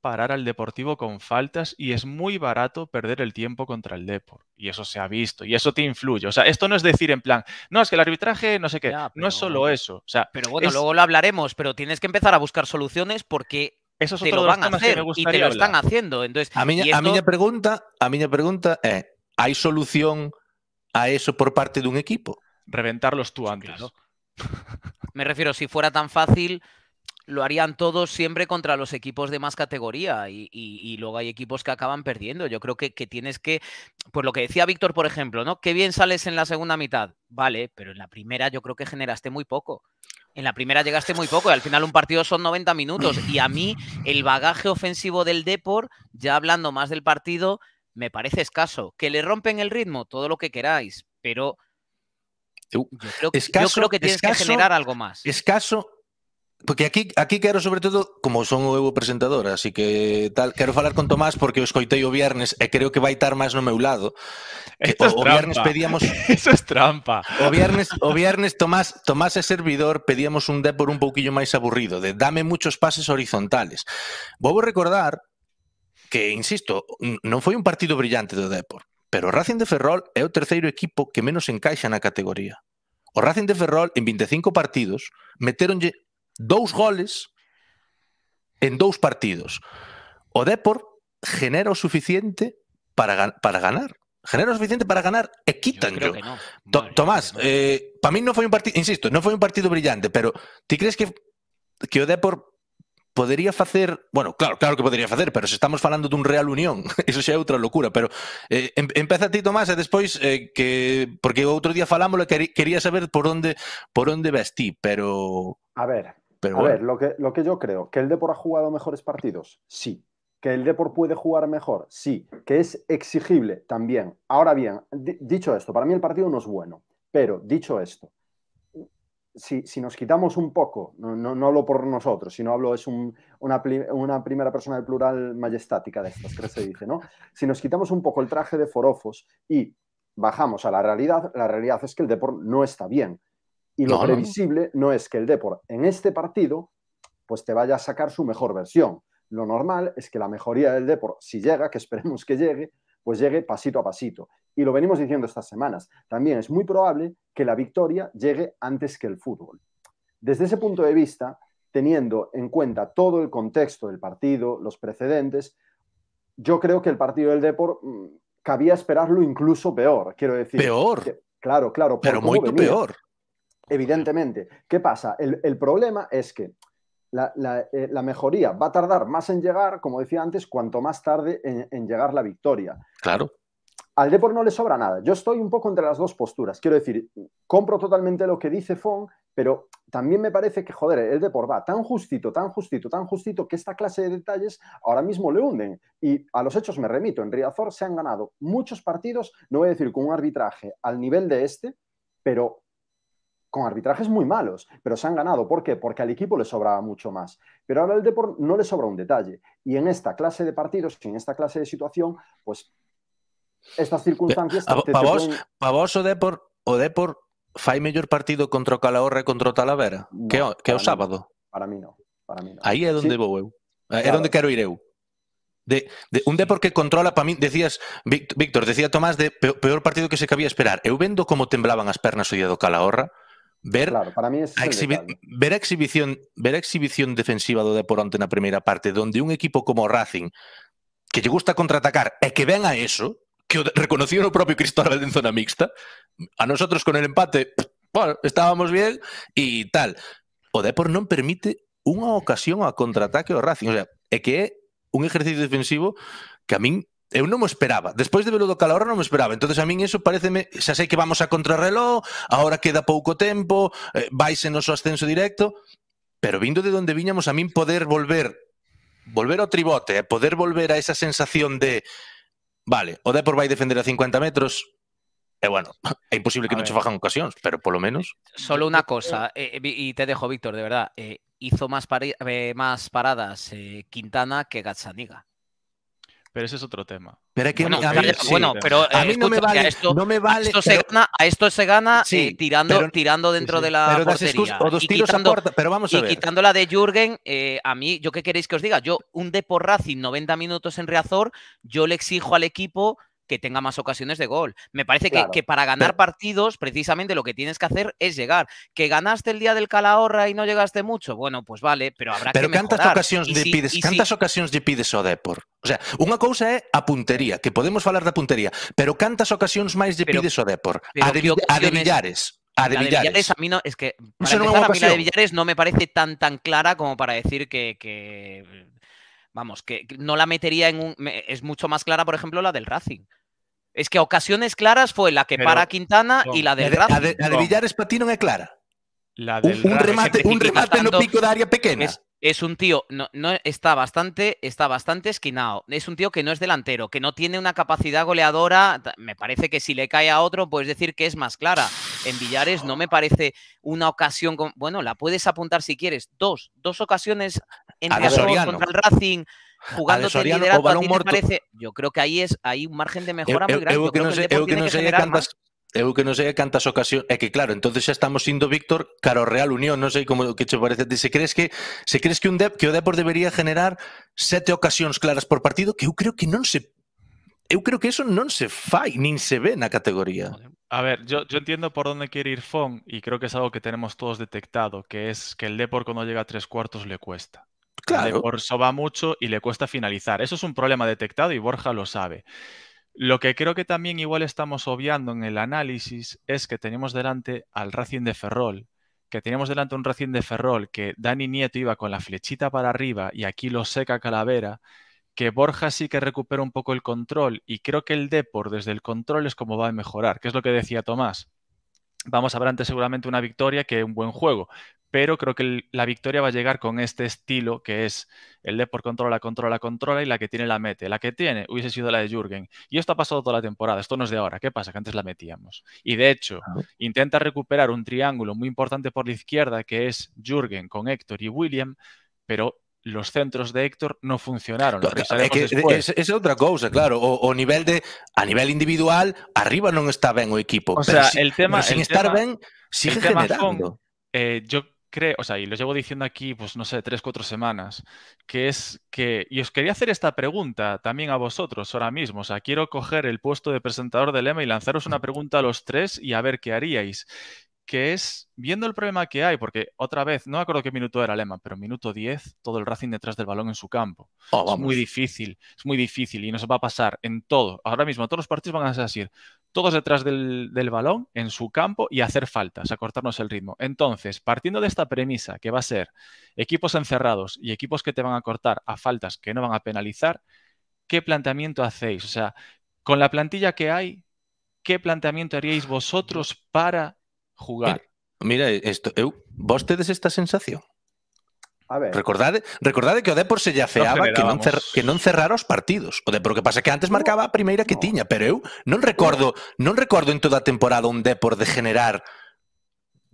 parar al Deportivo con faltas y es muy barato perder el tiempo contra el Deportivo. Y eso se ha visto y eso te influye. O sea, esto no es decir en plan, no, es que el arbitraje no sé qué, no es solo eso. sea, pero bueno, luego lo hablaremos, pero tienes que empezar a buscar soluciones porque eso te lo van a hacer y te lo están haciendo. Entonces, a mí, a me pregunta, a mí me pregunta es, eh, ¿hay solución a eso por parte de un equipo? Reventarlos tú pues antes. me refiero, si fuera tan fácil, lo harían todos siempre contra los equipos de más categoría y, luego hay equipos que acaban perdiendo. Yo creo que, tienes que, pues lo que decía Víctor, por ejemplo, ¿no? Qué bien sales en la segunda mitad. Vale, pero en la primera yo creo que generaste muy poco. En la primera llegaste muy poco y al final un partido son 90 minutos. Y a mí el bagaje ofensivo del Depor, ya hablando más del partido, me parece escaso. Que le rompen el ritmo, todo lo que queráis, pero yo creo, que, tienes que generar algo más. Escaso Porque aquí, aquí quero, sobre todo, como son eu o presentador, así que tal, quero falar con Tomás porque o escoitei o viernes e creo que vai estar máis no meu lado. Esto o, o viernes pedíamos... Eso es trampa. O viernes, o viernes Tomás, Tomás e servidor pedíamos un depor un pouquillo máis aburrido, de dame muchos pases horizontales. Vou recordar que, insisto, non foi un partido brillante do Depor, pero o Racing de Ferrol é o terceiro equipo que menos encaixa na categoría. O Racing de Ferrol, en 25 partidos, meteronlle Dous goles en dous partidos. O Depor genera o suficiente para, para ganar. Genera o suficiente para ganar e quitan yo. No. To Tomás, eh, para mí non foi un partido, insisto, non foi un partido brillante, pero ti crees que, que o Depor podería facer, bueno, claro, claro que podería facer, pero se estamos falando dun Real Unión, iso xa é outra locura, pero eh, empeza ti Tomás e despois eh, que porque outro día falámoslo e quería saber por onde por onde ves ti, pero A ver, a ver, lo que, lo que yo creo, que el Depor ha jugado mejores partidos, sí. Que el Depor puede jugar mejor, sí. Que es exigible también. Ahora bien, dicho esto, para mí el partido no es bueno, pero dicho esto, si, nos quitamos un poco, no, no, hablo por nosotros, sino hablo es un, una, primera persona del plural majestática de estas, que se dice, ¿no? Si nos quitamos un poco el traje de forofos y bajamos a la realidad, la realidad es que el Depor no está bien y lo previsible no. es que el Depor en este partido pues te vaya a sacar su mejor versión. Lo normal es que la mejoría del Depor, si llega, que esperemos que llegue, pues llegue pasito a pasito. Y lo venimos diciendo estas semanas. También es muy probable que la victoria llegue antes que el fútbol. Desde ese punto de vista, teniendo en cuenta todo el contexto del partido, los precedentes, yo creo que el partido del Depor mm, cabía esperarlo incluso peor, quiero decir. Peor. claro, claro. Pero muy peor. Evidentemente. ¿Qué pasa? El, problema es que eh, la, mejoría va a tardar más en llegar, como decía antes, cuanto más tarde en, llegar la victoria. Claro. Al Depor no le sobra nada. Yo estoy un poco entre las dos posturas. Quiero decir, compro totalmente lo que dice Fon, pero también me parece que, joder, el Depor va tan justito, tan justito, tan justito, que esta clase de detalles ahora mismo le hunden. Y a los hechos me remito. En Riazor se han ganado muchos partidos, no voy a decir con un arbitraje al nivel de este, pero con arbitrajes muy malos, pero se han ganado. ¿Por qué? Porque al equipo le sobraba mucho más. Pero ahora al Depor no le sobra un detalle. Y en esta clase de partidos, en esta clase de situación, pues estas circunstancias... Para te, pa te vos, pueden... pa vos o Depor, o Depor fai mellor partido contra Calahorra e contra Talavera? No, que, que o sábado? Mí, para mí no. Para mí no. Aí é onde sí. vou eu. Eh, é claro. onde quero ir eu. De, de, un Depor que controla, para mí, decías, Víctor, decía Tomás, de peor, peor partido que se cabía esperar. Eu vendo como temblaban as pernas o día do Calahorra, Ver, claro, para mí a ver, a exhibición, ver a exhibición defensiva do Deporante na primeira parte, donde un equipo como Racing, que lle gusta contraatacar, e que ven a eso, que o reconoció o propio Cristóbal en zona mixta, a nosotros con el empate, bueno, estábamos bien y tal. O Depor non permite unha ocasión a contraataque ao Racing, o sea, é que é un ejercicio defensivo que a min Eu non me esperaba. después de velo do Calahorra no me esperaba. Entonces a mí eso parece, xa sei que vamos a contrarreloj, ahora queda poco tiempo, eh, vais en no ascenso directo, pero vindo de donde viñamos a mí poder volver volver a tribote, eh, poder volver a esa sensación de vale, o de Depor vai defender a 50 metros, e bueno, es imposible que no se che fajan pero pero lo menos... Solo una cosa, eh, y te dejo, Víctor, de verdad, hizo más, más paradas Quintana que Gazzaniga. Pero ese es otro tema. Pero que bueno, pero a eh, mí no me vale. a esto se gana, eh, tirando, tirando dentro de la pero portería. O dos tiros vamos y quitando la de Jürgen, eh, a mí, ¿yo qué queréis que os diga? Yo, un de 90 minutos en Reazor, yo le exijo al equipo que tenga más ocasiones de gol. Me parece que, para ganar partidos, precisamente lo que tienes que hacer es llegar. Que ganaste el día del Calahorra y no llegaste mucho, bueno, pues vale, pero habrá que ocasiones, mejorar. ocasiones de pides, cantas ocasiones de pides o Depor? O sea, una cosa es a puntería, que podemos hablar de puntería, pero ¿cuántas ocasiones más de pides o Depor? A de, a Villares. A de, a mí no, es que de Villares no me parece tan tan clara como para decir que vamos, que no la metería en un es mucho más clara, por ejemplo, la del Racing. Es que ocasiones claras fue la que para Quintana y la de La de, Villares Patino no es clara. un, remate, un pico de área pequeña. Es, un tío, no, está, bastante, está bastante esquinado. Es un tío que no es delantero, que no tiene una capacidad goleadora. Me parece que si le cae a otro, puedes decir que es más clara. En Villares no me parece una ocasión. bueno, la puedes apuntar si quieres. Dos, dos ocasiones en contra el Racing. Jugando parece, yo creo que ahí es hay un margen de mejora muy grande. Eu, que, no sé, eu que, no sé que que claro, entonces ya estamos siendo Víctor caro Real Unión, No sé cómo que che parece, se crees que se crees que un Dep, que debería generar siete ocasiones claras por partido, que eu creo que no se eu creo que eso no se fai, ni se ve la categoría. A ver, yo, yo entiendo por dónde quiere ir Fon y creo que es algo que tenemos todos detectado, que es que el Depor cuando llega a tres cuartos le cuesta. Por eso va mucho y le cuesta finalizar. Eso es un problema detectado y Borja lo sabe. Lo que creo que también igual estamos obviando en el análisis es que tenemos delante al Racing de Ferrol, que tenemos delante un Racing de Ferrol que Dani Nieto iba con la flechita para arriba y aquí lo seca Calavera, que Borja sí que recupera un poco el control y creo que el Depor desde el control es como va a mejorar, que es lo que decía Tomás vamos a ver antes seguramente una victoria que un buen juego. Pero creo que la victoria va a llegar con este estilo que es el de por controla, controla, controla y la que tiene la mete. La que tiene hubiese sido la de Jürgen. Y esto ha pasado toda la temporada. Esto no es de ahora. ¿Qué pasa? Que antes la metíamos. Y de hecho, intenta recuperar un triángulo muy importante por la izquierda que es Jürgen con Héctor y William, pero los centros de Héctor no funcionaron. es, otra cosa, claro. O, nivel de, a nivel individual, arriba no está bien el equipo. O sea, el tema, sin estar ben, sigue eh, yo creo, o sea, y lo llevo diciendo aquí, pues no sé, tres, cuatro semanas, que es que, y os quería hacer esta pregunta también a vosotros ahora mismo, o sea, quiero coger el puesto de presentador del lema y lanzaros una pregunta a los tres y a ver qué haríais que es viendo el problema que hay, porque otra vez, no me acuerdo qué minuto era Lema, pero minuto 10, todo el Racing detrás del balón en su campo. Oh, es muy difícil, es muy difícil y nos va a pasar en todo. Ahora mismo, todos los partidos van a ser así, todos detrás del, del balón, en su campo y hacer faltas, acortarnos el ritmo. Entonces, partiendo de esta premisa, que va a ser equipos encerrados y equipos que te van a cortar a faltas que no van a penalizar, ¿qué planteamiento hacéis? O sea, con la plantilla que hay, ¿qué planteamiento haríais vosotros para jugar. Mira, esto, vos tedes esta sensación? A ver. Recordad que o Depor se ya no que, no que partidos. O Depor que pasa que antes marcaba a primera que tiña, pero eu recuerdo, recordo, en toda temporada un Depor de generar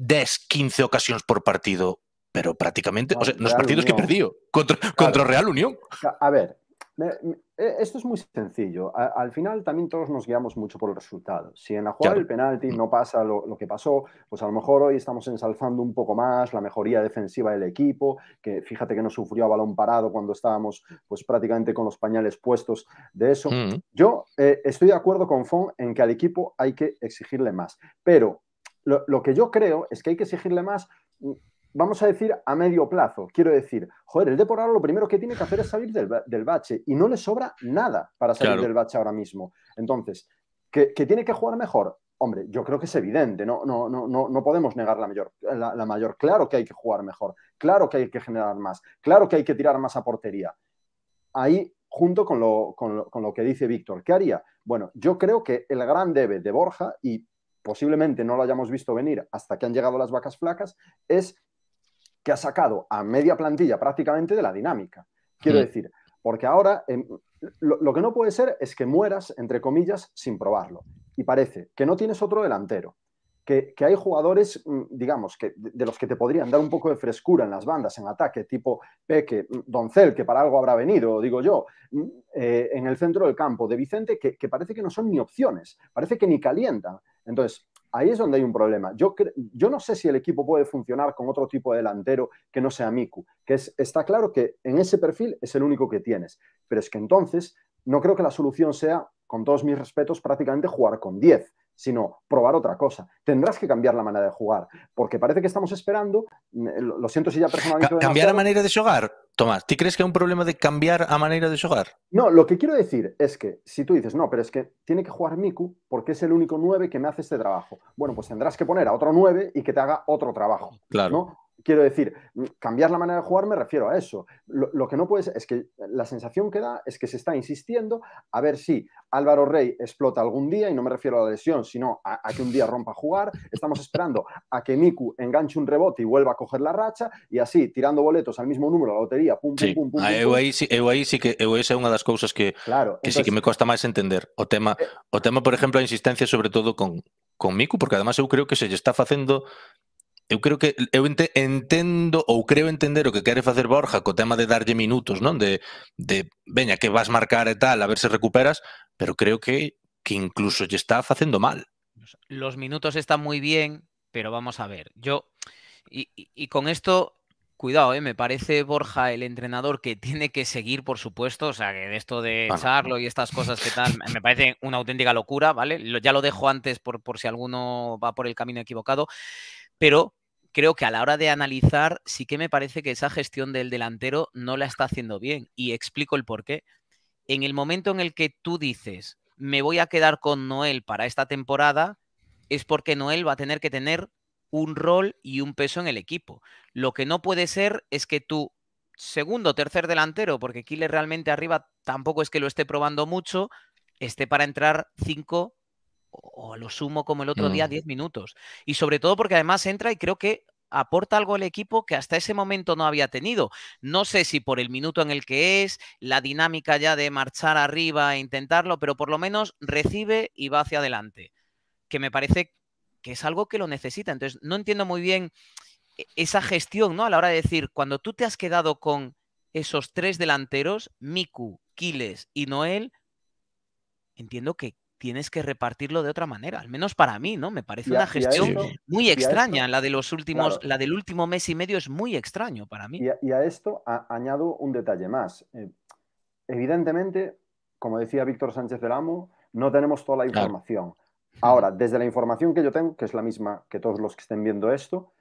10, 15 ocasiones por partido, pero prácticamente, o sea, los partidos que perdió. contra, contra Real Unión. A ver, eh, esto es muy sencillo. al final también todos nos guiamos mucho por el resultado. Si en la jugada del penalti no pasa lo, que pasó, pues a lo mejor hoy estamos ensalzando un poco más la mejoría defensiva del equipo, que fíjate que no sufrió balón parado cuando estábamos pues prácticamente con los pañales puestos de eso. Mm. Yo eh, estoy de acuerdo con Fon en que al equipo hay que exigirle más, pero lo que yo creo es que hay que exigirle más vamos a decir, a medio plazo. Quiero decir, joder, el Depor lo primero que tiene que hacer es salir del, bache y no le sobra nada para salir del bache ahora mismo. Entonces, ¿que, tiene que jugar mejor? Hombre, yo creo que es evidente, no, no, no, no, no podemos negar la mayor, la, mayor. Claro que hay que jugar mejor, claro que hay que generar más, claro que hay que tirar más a portería. Ahí junto con lo, que dice Víctor. ¿Qué haría? Bueno, yo creo que el gran debe de Borja, y posiblemente no lo hayamos visto venir hasta que han llegado las vacas flacas, es que ha sacado a media plantilla prácticamente de la dinámica. Quiero mm. decir, porque ahora em, lo, que no puede ser es que mueras, entre comillas, sin probarlo. Y parece que no tienes otro delantero, que, hay jugadores, mm, digamos, que, de los que te podrían dar un poco de frescura en las bandas, en ataque, tipo Peque, mm, Doncel, que para algo habrá venido, digo yo, eh, en el centro del campo, de Vicente, que, que parece que no son ni opciones, parece que ni calientan. Entonces, ahí es donde hay un problema. Yo, yo no sé si el equipo puede funcionar con otro tipo de delantero que no sea Miku, que está claro que en ese perfil es el único que tienes, pero es que entonces no creo que la solución sea, con todos mis respetos, prácticamente jugar con 10 sino probar otra cosa. Tendrás que cambiar la manera de jugar, porque parece que estamos esperando, mm, lo siento si ya personalmente... ¿Cambiar la manera de jugar? Tomás, ¿tú crees que hay un problema de cambiar a manera de jugar? No, lo que quiero decir es que si tú dices, no, pero es que tiene que jugar Miku porque es el único 9 que me hace este trabajo. Bueno, pues tendrás que poner a otro 9 y que te haga otro trabajo. Claro. Quiero decir, cambiar la manera de jugar me refiero a eso. Lo, que no puedes es que la sensación que da es que se está insistiendo a ver si Álvaro Rey explota algún día, y no me refiero a la lesión, sino a, que un día rompa a jugar. Estamos esperando a que Miku enganche un rebote y vuelva a coger la racha, y así, tirando boletos al mismo número, la lotería, pum, pum, sí. pum, pum, sí, sí que es una una las las que, que sí que me cuesta más entender. O tema, eh o tema, por ejemplo, la insistencia sobre todo con, con Miku, porque además yo creo que se está haciendo yo creo que entiendo O entendo creo entender lo que quiere hacer Borja el tema de darle minutos, ¿no? De, de veña, que vas a marcar y e tal, a ver si recuperas, pero creo que, que incluso ya está haciendo mal. Los minutos están muy bien, pero vamos a ver. Yo, y, con esto cuidado, ¿eh? me parece Borja el entrenador que tiene que seguir, por supuesto, o sea, que de esto de echarlo y estas cosas que tal, me parece una auténtica locura, ¿vale? ya lo dejo antes por, por si alguno va por el camino equivocado, pero creo que a la hora de analizar sí que me parece que esa gestión del delantero no la está haciendo bien y explico el por qué. En el momento en el que tú dices, me voy a quedar con Noel para esta temporada, es porque Noel va a tener que tener un rol y un peso en el equipo. Lo que no puede ser es que tú segundo, o tercer delantero, porque Kile realmente arriba tampoco es que lo esté probando mucho, esté para entrar cinco o lo sumo como el otro día 10 mm. minutos. Y sobre todo porque además entra y creo que aporta algo al equipo que hasta ese momento no había tenido. No sé si por el minuto en el que es, la dinámica ya de marchar arriba e intentarlo, pero por lo menos recibe y va hacia adelante, que me parece que es algo que lo necesita. Entonces, no entiendo muy bien e, esa gestión, ¿no? A la hora de decir, cuando tú te has quedado con esos tres delanteros, Miku, Kiles y Noel, entiendo que tienes que repartirlo de otra manera, al menos para mí, ¿no? Me parece una gestión muy extraña, la de los últimos, la del último mes y medio es muy extraño para mí. Y a, esto añado un detalle más. Eh, evidentemente, como decía Víctor Sánchez del Amo, no tenemos toda la información. Ahora, desde la información que yo tengo, que es la misma que todos los que estén viendo esto,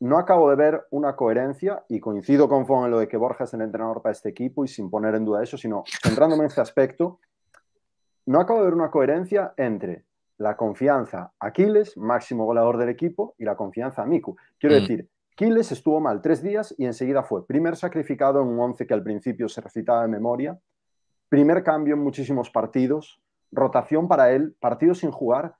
no acabo de ver una coherencia y coincido con Fon en lo de que Borja es el entrenador para este equipo y sin poner en duda eso, sino centrándome en este aspecto, no acabo de ver una coherencia entre la confianza a Aquiles, máximo goleador del equipo, y la confianza a Miku. Quiero mm. decir, Aquiles estuvo mal tres días y enseguida fue primer sacrificado en un once que al principio se recitaba de memoria, primer cambio en muchísimos partidos, rotación para él, partido sin jugar.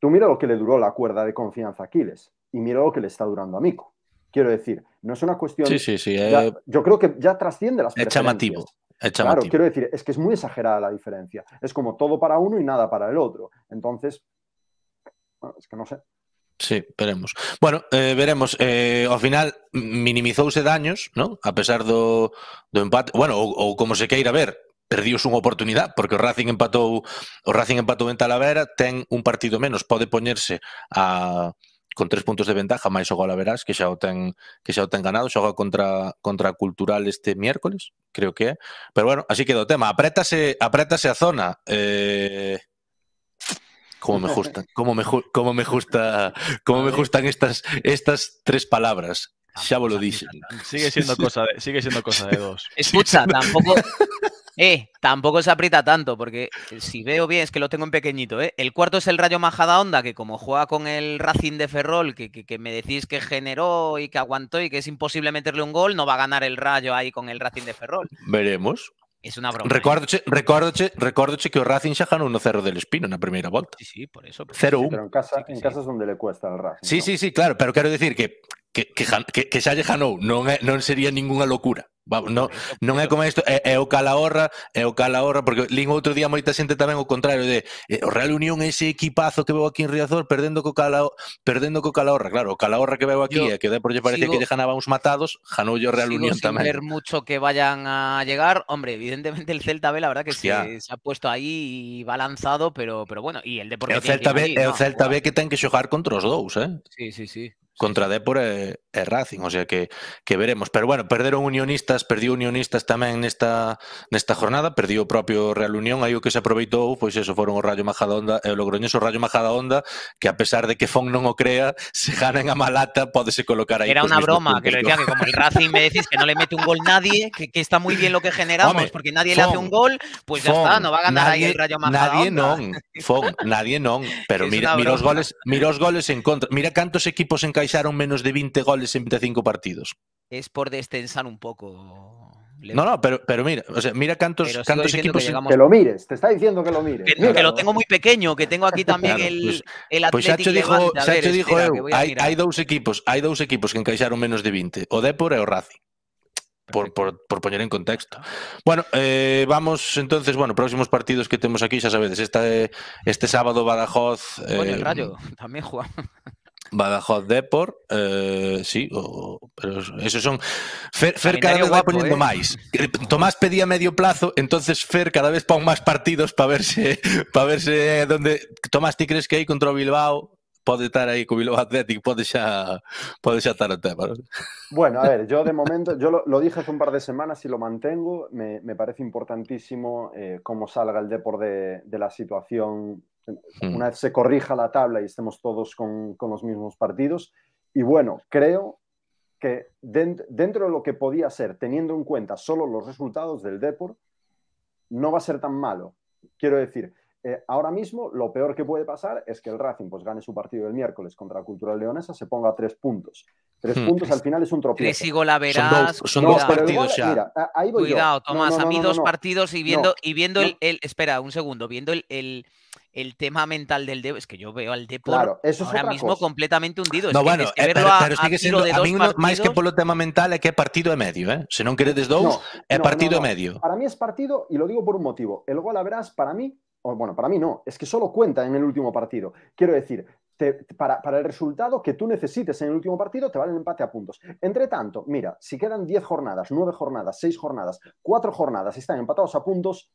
Tú mira lo que le duró la cuerda de confianza a Aquiles y mira lo que le está durando a Miku. Quiero decir, no es una cuestión. Sí, sí, sí. Eh, yo creo que ya trasciende las. Es llamativo. Claro, quiero decir, es que es muy exagerada la diferencia. Es como todo para uno y nada para el otro. Entonces, bueno, es que no sé. Sí, veremos. Bueno, eh, veremos. Eh, ao final minimizouse daños, ¿no? a pesar do, do empate. Bueno, ou, ou como se queira ver, perdiuse unha oportunidade porque o Racing empatou o Racing empatou en Talavera, ten un partido menos, pode poñerse a con tres puntos de ventaja máis o verás que se o ten que se o ganado, contra contra Cultural este miércoles, creo que Pero bueno, así quedó el tema. Aprétase, a zona. Eh, como me gustan, como me, como me gusta, como me gustan estas estas tres palabras. Chavo ah, lo pues dice. Sigue siendo cosa sigue siendo cosa de dos. Escucha, tampoco eh, tampoco se aprieta tanto, porque eh, si veo bien, es que lo tengo en pequeñito, ¿eh? El cuarto es el Rayo Majada Onda, que como juega con el Racing de Ferrol, que, me decís que generó y que aguantó y que es imposible meterle un gol, no va a ganar el Rayo ahí con el Racing de Ferrol. Veremos. Es una broma. ¿eh? recuerdo que el Racing se ganó 1 Cerro del Espino en la primera vuelta. Sí, sí, por eso. 0-1. pero en casa, en casa es donde le cuesta al Racing. Sí, sí, sí, claro, pero quiero decir que, que, que, se haya ganado no, no sería ninguna locura. Vamos, non, non é como isto, é, é o Calahorra, é eh, o Calahorra, porque lín outro día moita xente tamén o contrario, de eh, o Real Unión é ese equipazo que veo aquí en Riazor perdendo co, Cala perdendo co Calahorra, claro, o Calahorra que veo aquí, Yo, eh, que por lle parece sigo, que lle ganaba uns matados, ganou o Real Unión sin tamén. ver mucho que vayan a llegar, hombre, evidentemente el Celta B, la verdad que se, se, ha puesto aí e va lanzado, pero, pero bueno, y el Deportivo... É o Celta B, que, ir, o Celta B que ten que xogar contra os dous, eh? Sí, sí, sí. Contra Depor e, eh, el Racing, o sea que, que veremos. Pero bueno, perderon unionistas, perdió unionistas también en esta jornada, perdió propio Real Unión, hay o que se aproveitou, pues eso fueron un Rayo Majadahonda e o Logroñés, o Rayo que a pesar de que Fon no lo crea, se gana en a malata, se colocar ahí Era una broma, que lo decía que como el Racing me decís que no le mete un gol nadie, que, está muy bien lo que generamos, porque nadie le hace un gol, pues ya está, no va a ganar ahí el Rayo Majadahonda. Nadie no, Fon, nadie no pero mira, mira goles, mira goles en contra, mira cuántos equipos encaixaron menos de 20 goles 75 partidos. Es por destensar un poco. No, no, pero, mira, o sea, mira cuántos equipos. Que, lo mires, te está diciendo que lo mires. Que, lo tengo muy pequeño, que tengo aquí también el el, pues, el Pues Sacho dijo, dijo hay, dos equipos, hay dos equipos que encaixaron menos de 20, o Depor e o Racing. Por, poner en contexto. Bueno, eh, vamos entonces, bueno, próximos partidos que tenemos aquí, ya sabes, este, este sábado Badajoz. Eh, el Rayo también juega. Badajoz deport eh, sí, pero esos son. Fer, cada vez va poniendo ¿eh? más. Tomás pedía medio plazo, entonces Fer cada vez pone más partidos para verse para eh, donde. Tomás, ¿tú crees que hay contra Bilbao? puede estar ahí con Bilbao Athletic, pode xa, estar tema. Bueno, a ver, yo de momento, yo lo, dije hace un par de semanas y lo mantengo, me, parece importantísimo cómo salga el Depor de la situación Mm. una vez se corrija la tabla y estemos todos con, los mismos partidos. Y bueno, creo que dentro, de lo que podía ser, teniendo en cuenta solo los resultados del Depor, no va a ser tan malo. Quiero decir, eh, ahora mismo lo peor que puede pasar es que el Racing pues, gane su partido el miércoles contra la Cultural Leonesa, se ponga a tres puntos. Tres hmm. puntos al final es un tropiezo. Tres la verás, son, dos, partidos ya. Cuidado, Tomás, a mí dos partidos y viendo, y viendo el, Espera, un segundo, viendo el el tema mental del Depor. Es que yo veo al Depor eso ahora mismo completamente hundido. No, bueno, es eh, pero, sigue siendo, más que por lo tema mental es que partido de medio. ¿eh? Si no quieres dos, es partido de medio. Para mí es partido, y lo digo por un motivo. El gol a para mí, o, bueno, para mí no, es que solo cuenta en el último partido. Quiero decir, para, para, el resultado que tú necesites en el último partido, te vale el empate a puntos. Entre tanto, mira, si quedan 10 jornadas, 9 jornadas, 6 jornadas, 4 jornadas y están empatados a puntos,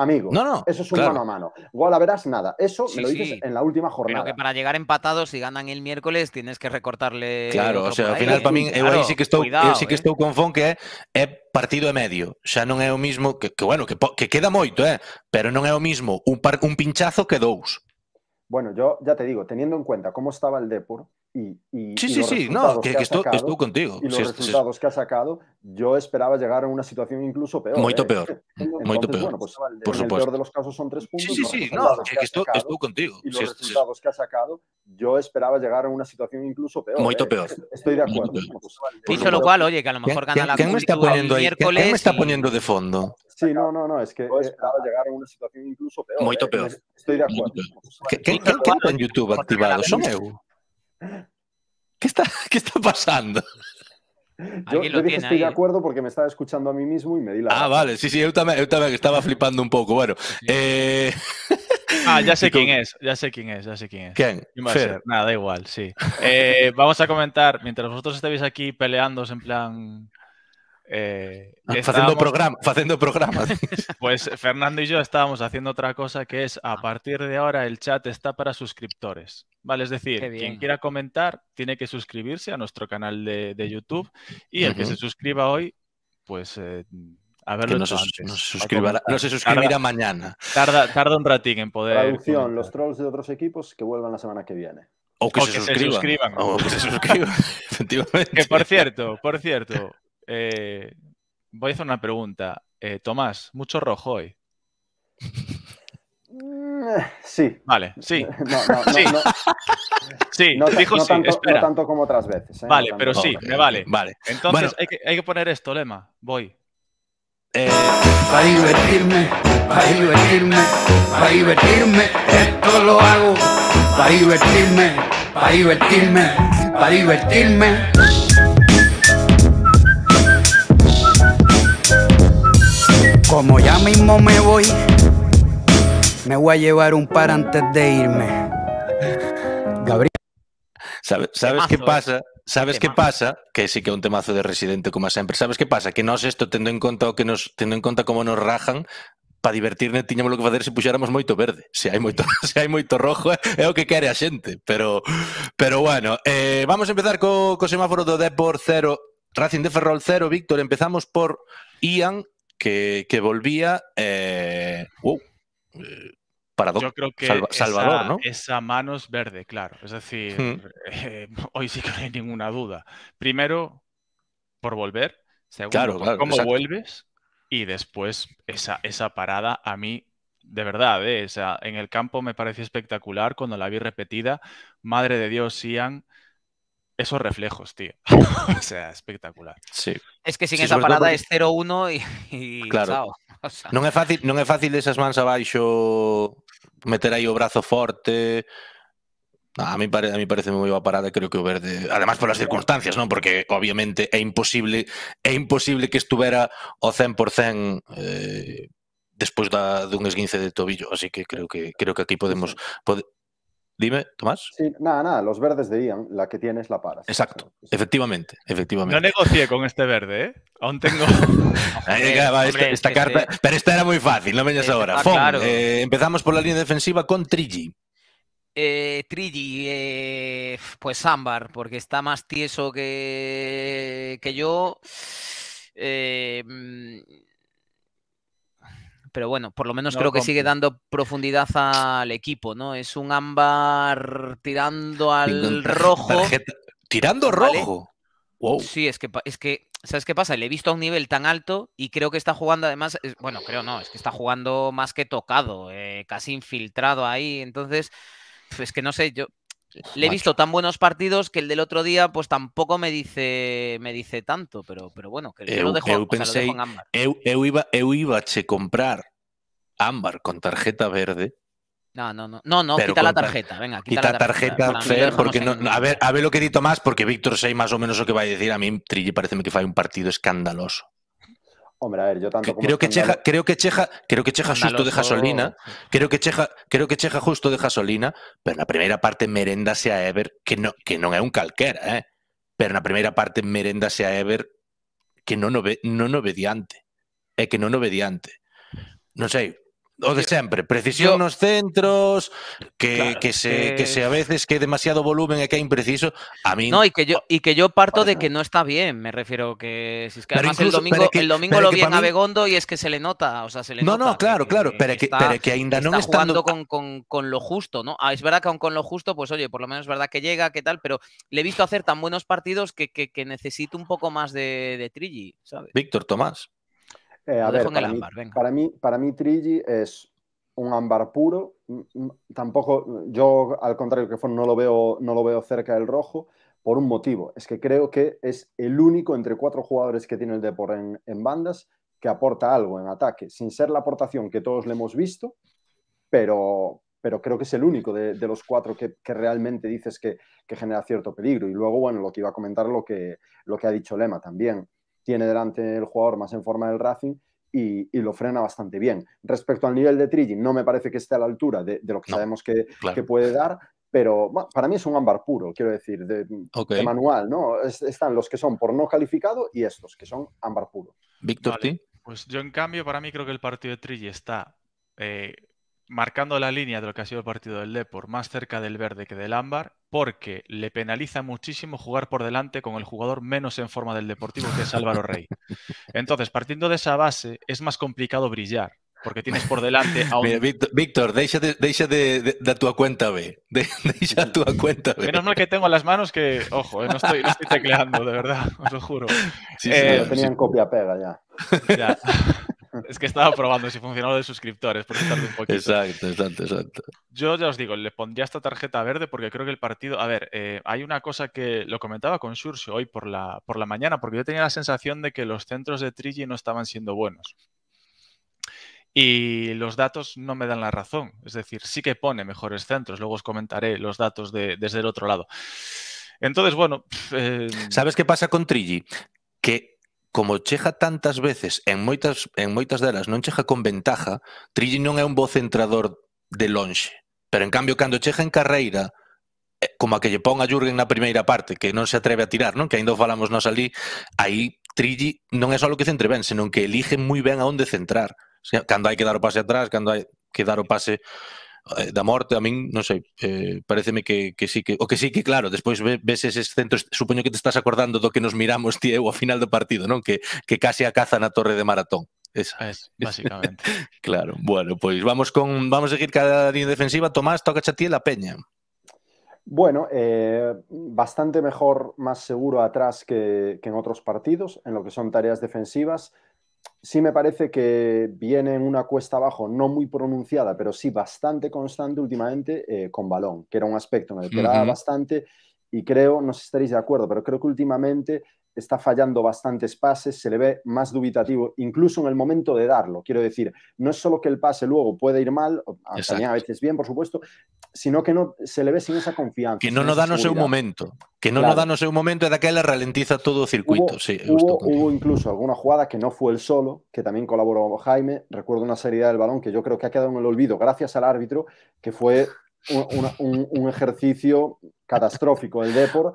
Amigo, no, no, eso es un mano a mano. Igual a verás nada. Eso me lo dices en la última jornada. que para llegar empatados, y ganan el miércoles, tienes que recortarle. Claro, o sea, al final para mí sí que estoy que ¿eh? con Fon que partido de medio. O sea, no es lo mismo que, bueno, que, que queda moito, eh, pero no es lo mismo un pinchazo que dos. Bueno, yo ya te digo, teniendo en cuenta cómo estaba el Depor, sí, sí, sí, no, que, que estoy, contigo. Y los resultados que ha sacado, yo esperaba llegar a una situación incluso peor. Mucho ¿eh? peor. peor. Pues, por supuesto. el peor de los casos son tres puntos. Sí, sí, sí, no, que, estoy, contigo. Y los resultados que ha sacado, yo esperaba llegar a una situación incluso peor. Mucho ¿eh? peor. Estoy de acuerdo. Pues, Dicho lo cual, oye, que a lo mejor gana la ¿Qué me está poniendo ahí? me está poniendo de fondo? Sí, no, no, no, es que eh, esperaba llegar a una situación incluso peor. Mucho peor. Estoy de acuerdo. ¿Qué está en YouTube activado? Son eu. ¿Qué está, qué está pasando? Yo, dije dije estoy de acuerdo porque me estaba escuchando a mí mismo y me di la... Ah, vale, sí, sí, yo también, estaba flipando un poco. Bueno, eh, Ah, ya sé quién es, ya sé quién es, ya sé quién es. Nada, igual, sí. Eh, vamos a comentar, mientras vosotros estéis aquí peleándos en plan eh, ah, haciendo, programa, haciendo programas. Pues Fernando y yo estábamos haciendo otra cosa que es a ah. partir de ahora el chat está para suscriptores. Vale, es decir, quien quiera comentar tiene que suscribirse a nuestro canal de, YouTube y el que se suscriba hoy, pues eh, a verlo no, Se, no, se suscribirá, no mañana. Tarda, tarda un ratín en poder. Traducción: los trolls de otros equipos que vuelvan la semana que viene. O que, se, suscriban. O que se suscriban, Que por cierto, por cierto, eh, voy a hacer una pregunta. Eh, Tomás, mucho rojo hoy. Mm, sí. Vale, sí. No, sí. No, sí, no, dijo sí, tanto, espera. tanto como otras veces. ¿eh? Vale, pero sí, me vale. Vale. Entonces hay, que, poner esto, Lema. Voy. Eh, para divertirme, para divertirme, para divertirme, esto lo hago. Para divertirme, para divertirme, para divertirme. Como ya mismo me voy, me voy a llevar un par antes de irme. Gabriel. ¿Sabe, ¿Sabes qué eh. pasa? Sabes qué que pasa, que sí que é un temazo de residente como sempre, sabes que pasa? Que nós isto tendo en conta que nos tendo en conta como nos rajan, para divertirne tiñamos que facer se puxáramos moito verde. Se hai moito, se hai moito rojo, é o que quere a xente, pero pero bueno, eh, vamos a empezar co, co semáforo do Depor 0, Racing de Ferrol 0, Víctor, empezamos por Ian que, volvía. Eh, wow, eh, creo que Salvador, ¿no? Esa mano verde, claro. Es decir, hmm. eh, hoy sí que no hay ninguna duda. Primero, por volver. Segundo, cómo vuelves. Y después, esa, esa parada a mí de verdad, eh, en el campo me pareció espectacular cuando la vi repetida. Madre de Dios, Ian, esos reflejos, tío. o sea, espectacular. Sí. Es que sin sí, esa parada porque... es 0-1 y, y claro. O sea... Non é fácil, non é fácil esas mans abaixo meter aí o brazo forte. A mí, pare, a mí parece moi boa parada, creo que o verde, además polas circunstancias, non? Porque obviamente é imposible, é imposible que estuvera ao 100% eh, despois da dun esguince de tobillo, así que creo que creo que aquí podemos pode, Dime, Tomás. nada, nada, los verdes de Ian, la que tienes la paras. Exacto, efectivamente, efectivamente. No negocié con este verde, ¿eh? Aún tengo... va, esta, carta... Este- pero esta era muy fácil, no meñas ahora. Ah, eh, empezamos por la línea defensiva con Trigi. Eh, Trigi, eh, pues Ámbar, porque está más tieso que, que yo. Eh, mm, pero bueno, por lo menos creo que sigue dando profundidad al equipo, ¿no? Es un ámbar tirando al rojo. Tirando rojo. Sí, es que, es que, ¿sabes qué pasa? Le he visto a un nivel tan alto y creo que está jugando además, bueno, creo no, es que está jugando más que tocado, eh, casi infiltrado ahí, entonces, es que no sé, yo le he visto tan buenos partidos que el del otro día, pues tampoco me dice, me dice tanto, pero, pero bueno, que eu, lo dejo, ámbar. Yo iba, iba a comprar ámbar con tarjeta verde. No, no, no, no, quita la tarjeta, venga, quita, la tarjeta. porque no, a ver, a ver lo que dicho más, porque Víctor sei más o menos lo que va a decir, a mí Trilli parece que fue un partido escandaloso. Hombre, a ver, yo tanto como creo que Cheja, de... creo que Cheja, creo que Cheja justo deja gasolina. creo que Cheja, creo que Cheja justo deja gasolina, pero na primeira parte merendase a Ever, que no, que non é un calquera, eh? Pero na primeira parte merendase a Ever que non, ove, non obediante, é que non obediante. Non sei, o de siempre, precisión en los centros, que, se, que... a veces que demasiado volumen y que impreciso, a mí No, y que yo y que yo parto de que no está bien, me refiero que si es que el domingo el domingo lo vi en y es que se le nota, o sea, se le No, no, claro, claro, pero que pero ainda está jugando con, lo justo, ¿no? Ah, es verdad que aún con lo justo, pues oye, por lo menos es verdad que llega, que tal, pero le he visto hacer tan buenos partidos que, que, necesito un poco más de, de trilli, ¿sabes? Víctor Tomás. Eh, para, mí, para, mí, Trigi es un ámbar puro. Mm, mm, tampoco, mm, yo al contrario que Fon, no lo veo, no lo veo cerca del rojo por un motivo. Es que creo que es el único entre cuatro jugadores que tiene el Depor en, en bandas que aporta algo en ataque, sin ser la aportación que todos le hemos visto, pero, pero creo que es el único de, los cuatro que, realmente dices que, genera cierto peligro. Y luego, bueno, lo que iba a comentar, lo que, lo que ha dicho Lema también tiene delante el jugador más en forma del Racing y, lo frena bastante bien. Respecto al nivel de Trigi, no me parece que esté a la altura de, lo que sabemos que, puede dar, pero para mí es un ámbar puro, quiero decir, de, manual, ¿no? están los que son por no calificado y estos que son ámbar puro. Víctor, vale. Pues yo, en cambio, para mí creo que el partido de Trigi está eh, marcando la línea de lo que ha sido el partido del Depor, más cerca del verde que del ámbar, porque le penaliza muchísimo jugar por delante con el jugador menos en forma del Deportivo, que es Álvaro Rey. Entonces, partiendo de esa base, es más complicado brillar. Porque tienes por delante a un... Víctor, déjate de, tu cuenta B. tu Menos mal que tengo las manos que... Ojo, eh, no, estoy, no, estoy, tecleando, de verdad, os lo juro. Sí, eh, tenían copia-pega ya. Es que estaba probando si funcionaba lo de suscriptores, por un poquito. Exacto, exacto, exacto. Yo ya os digo, le pondría esta tarjeta verde porque creo que el partido. A ver, eh, hay una cosa que lo comentaba con surcio hoy por la, por la mañana, porque yo tenía la sensación de que los centros de Trigi no estaban siendo buenos. Y los datos no me dan la razón. Es decir, sí que pone mejores centros. Luego os comentaré los datos de, desde el otro lado. Entonces, bueno. Eh, ¿Sabes qué pasa con Trigi? Que como chega tantas veces, en moitas, en moitas delas non chega con ventaja, Trilli non é un bo centrador de lonxe. Pero en cambio, cando chega en carreira, eh, como a que lle pon a Jürgen na primeira parte, que non se atreve a tirar, non? Que ainda falamos nós ali, aí Trilli non é só o que centre ben, senón que elige moi ben a onde centrar. Cando hai que dar o pase atrás, cando hai que dar o pase Eh, da morte, a min, non sei, eh, pareceme que, que sí que... O que sí que, claro, despois ves ese centro, supoño que te estás acordando do que nos miramos ti eu ao final do partido, non? Que, que case a caza na torre de maratón. Esa. Es, básicamente. claro, bueno, pois vamos con vamos a seguir cada línea defensiva. Tomás, toca a ti la peña. Bueno, eh, bastante mejor, más seguro atrás que, que en otros partidos, en lo que son tareas defensivas. sí me parece que viene en una cuesta abajo, no muy pronunciada, pero sí bastante constante últimamente eh, con balón, que era un aspecto en el que era bastante y creo, no sé si estaréis de acuerdo, pero creo que últimamente está fallando bastantes pases, se le ve más dubitativo, incluso en el momento de darlo. Quiero decir, no es solo que el pase luego puede ir mal, a veces bien, por supuesto, sino que no se le ve sin esa confianza. Que no nos da no sé un momento, que no nos da no sé un momento de que le ralentiza todo circuito. Hubo, hubo, incluso alguna jugada que no fue el solo, que también colaboró Jaime. Recuerdo una seriedad del balón que yo creo que ha quedado en el olvido gracias al árbitro, que fue un, ejercicio catastrófico. El Depor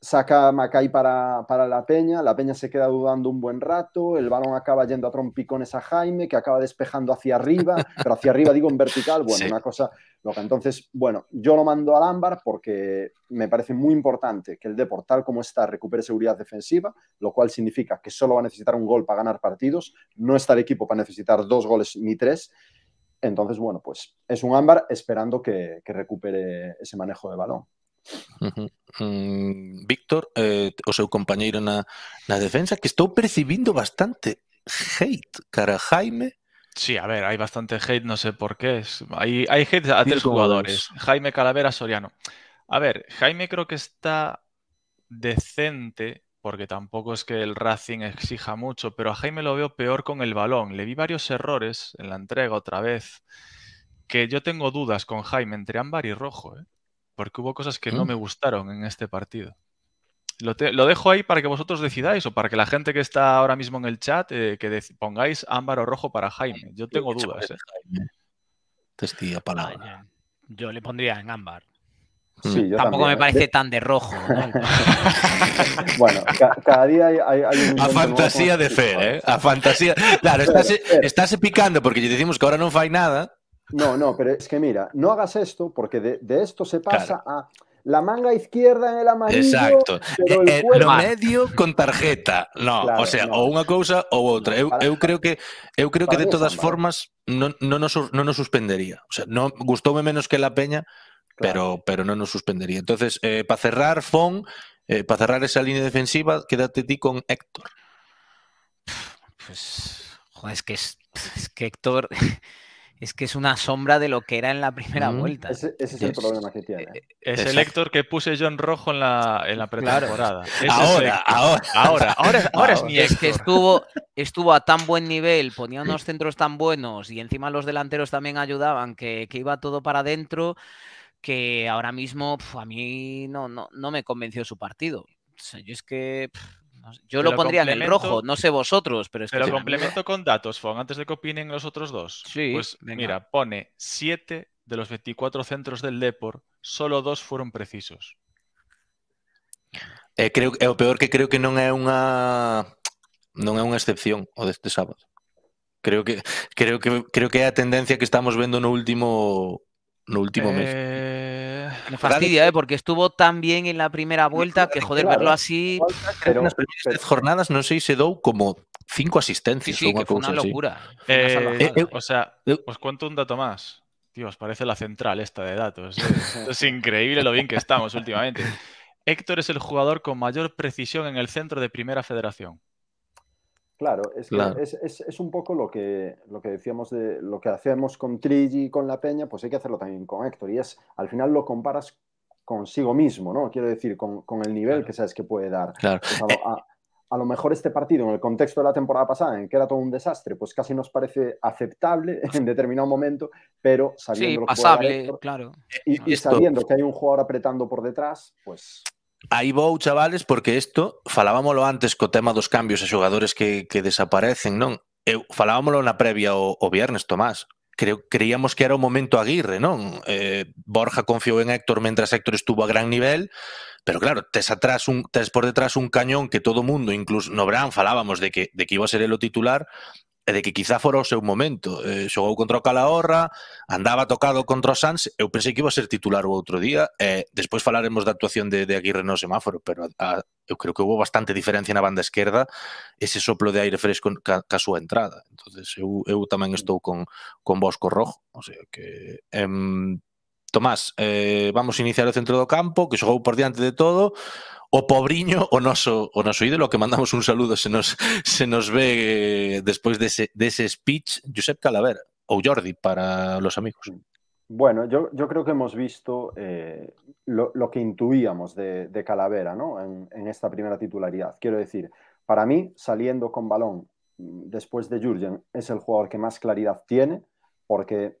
saca a Macay para, la Peña, la Peña se queda dudando un buen rato, el balón acaba yendo a trompicones a Jaime, que acaba despejando hacia arriba, pero hacia arriba digo en vertical, bueno, una cosa loca. Entonces, bueno, yo lo mando al ámbar porque me parece muy importante que el Depor, tal como está, recupere seguridad defensiva, lo cual significa que solo va a necesitar un gol para ganar partidos, no está el equipo para necesitar dos goles ni tres. Entonces, bueno, pues es un ámbar esperando que, recupere ese manejo de balón. Mm, Víctor, eh, o su compañero en la defensa, que estoy percibiendo bastante hate cara Jaime. Sí, a ver, hay bastante hate, no sé por qué. Hay, hay hate a tres jugadores. Jaime Calavera Soriano. A ver, Jaime creo que está decente porque tampoco es que el Racing exija mucho, pero a Jaime lo veo peor con el balón. Le vi varios errores en la entrega otra vez, que yo tengo dudas con Jaime entre ámbar y rojo, ¿eh? porque hubo cosas que no ¿Mm? me gustaron en este partido. Lo, dejo ahí para que vosotros decidáis o para que la gente que está ahora mismo en el chat eh, que pongáis ámbar o rojo para Jaime. Yo tengo dudas. ¿eh? palabra. Yo le pondría en ámbar. Mm. Tampoco me ¿eh? parece tan de rojo. bueno, cada día hay, un A fantasía de fe, ¿eh? A fantasía. Claro, estás, picando porque decimos que ahora no hay nada. No, no, pero es que mira, no hagas esto porque de, esto se pasa a la manga izquierda en el amarillo. Exacto. Eh, eh, lo medio con tarjeta. No, o sea, o una cosa o otra. Yo creo que eu creo que de todas formas no, no, nos, no nos suspendería. O sea, no gustóme menos que la peña, pero, no nos suspendería. Entonces, eh, para cerrar, Fon, eh, para cerrar esa línea defensiva, quédate ti con Héctor. Pues, es que, que Héctor es que es una sombra de lo que era en la primera mm. vuelta. Ese, es, el problema que tiene. Es el Héctor que puse yo en rojo en la, en la pretemporada. Ahora, ahora, ahora, ahora, es mi Es que estuvo, estuvo a tan buen nivel, ponía unos centros tan buenos y encima los delanteros también ayudaban, que, que iba todo para adentro que ahora mismo a mí no, no, me convenció su partido. yo es que yo lo, pondría en el rojo, no sé vosotros, pero es Pero complemento con datos, Fon, antes de que opinen los otros dos. Sí, pues mira, pone 7 de los 24 centros del Depor, solo dos fueron precisos. Eh, creo, eh, o peor que creo que no es una excepción o de este sábado. Creo que creo que creo que tendencia que estamos viendo en el último no último mes. Eh, Me fastidia, eh, porque estuvo tan bien en la primera vuelta que, joder, verlo así. en las primeras jornadas, no sé se dio como cinco asistencias. Sí, que fue una locura. Eh, o sea, os cuento un dato más. Tío, os parece la central esta de datos. es increíble lo bien que estamos últimamente. Héctor es el jugador con mayor precisión en el centro de Primera Federación. Claro, es, es, un poco lo que, lo que decíamos de lo que hacemos con Trigi y con La Peña, pues hay que hacerlo también con Héctor. Y es, al final lo comparas consigo mismo, ¿no? Quiero decir, con, el nivel que sabes que puede dar. Pues a, lo mejor este partido, en el contexto de la temporada pasada, en que era todo un desastre, pues casi nos parece aceptable en determinado momento, pero sabiendo que claro. y sabiendo que hay un jugador apretando por detrás, pues. Aí vou, chavales, porque isto falábamolo antes co tema dos cambios a xogadores que, que desaparecen, non? Eu falábamolo na previa o, o viernes, Tomás. Creo, creíamos que era o momento Aguirre, non? Eh, Borja confiou en Héctor mentras Héctor estuvo a gran nivel, pero claro, tes atrás un tes por detrás un cañón que todo mundo, incluso no Bran, falábamos de que de que iba a ser el o titular e de que quizá fora o seu momento. Eh, xogou contra o Calahorra, andaba tocado contra o Sans, eu pensei que iba a ser titular o outro día, e eh, despois falaremos da actuación de, de Aguirre no semáforo, pero a, a, eu creo que houve bastante diferencia na banda esquerda ese soplo de aire fresco ca, ca súa entrada. entonces eu, eu tamén estou con, con Bosco Rojo, o sea que... Em, Tomás, eh, vamos a iniciar el centro de campo, que xogou por diante de todo, o Pobriño, o nos o noso ídolo, que mandamos un saludo, se nos, se nos ve eh, después de ese speech, Josep Calavera, o Jordi, para los amigos. Bueno, yo, creo que hemos visto eh, lo, que intuíamos de, de Calavera ¿no? en, en, esta primera titularidad. Quiero decir, para mí, saliendo con balón mm, después de Jurgen, es el jugador que más claridad tiene, porque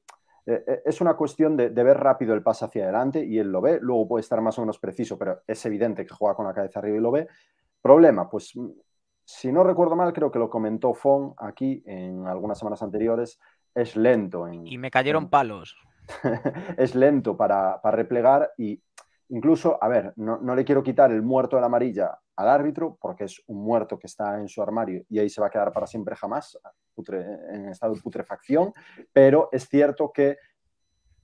eh, eh, es una cuestión de, ver rápido el paso hacia adelante y él lo ve, luego puede estar más o menos preciso, pero es evidente que juega con la cabeza arriba y lo ve. Problema, pues mm, si no recuerdo mal, creo que lo comentó Fon aquí en algunas semanas anteriores, es lento. y me cayeron palos. es lento para replegar y incluso, a ver, no, le quiero quitar el muerto de la amarilla al árbitro porque es un muerto que está en su armario y ahí se va a quedar para siempre jamás en estado de putrefacción, pero es cierto que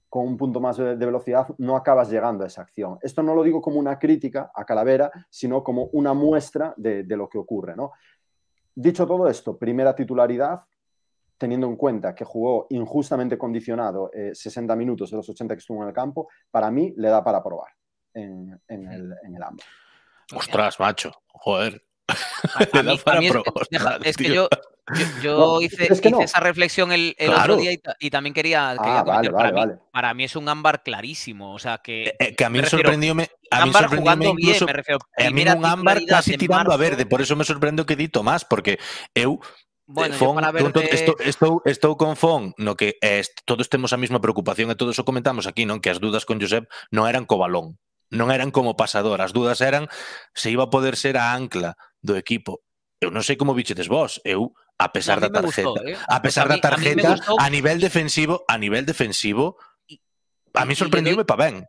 con un punto más de, velocidad no acabas llegando a esa acción. Esto no lo digo como una crítica a Calavera, sino como una muestra de, lo que ocurre. Dicho todo esto, primera titularidad, teniendo en cuenta que jugó injustamente condicionado 60 eh, minutos de los 80 que estuvo en el campo, para mí le da para probar en, el, en el Ostras, macho, joder. es, que, yo, yo, hice, esa reflexión el, otro día y, también quería, ah, quería para, mí, para, mí, es un ámbar clarísimo. O sea que. Eh, eh, que a mí me sorprendió. Me, a mí sorprendió bien, me refiero, a mí un ámbar casi tirando a verde. Por eso me sorprendió que di Tomás porque eu Bueno, con Fon no que eh, todos tenemos la misma preocupación y todos eso comentamos aquí, no Que las dudas con Josep no eran cobalón no eran como pasador, Las dudas eran se iba a poder ser a ancla do equipo. Eu sé cómo como vos, eu a pesar de la tarjeta, eh. pues a pesar a, nivel defensivo, a nivel defensivo, a mí sorprendió para ben.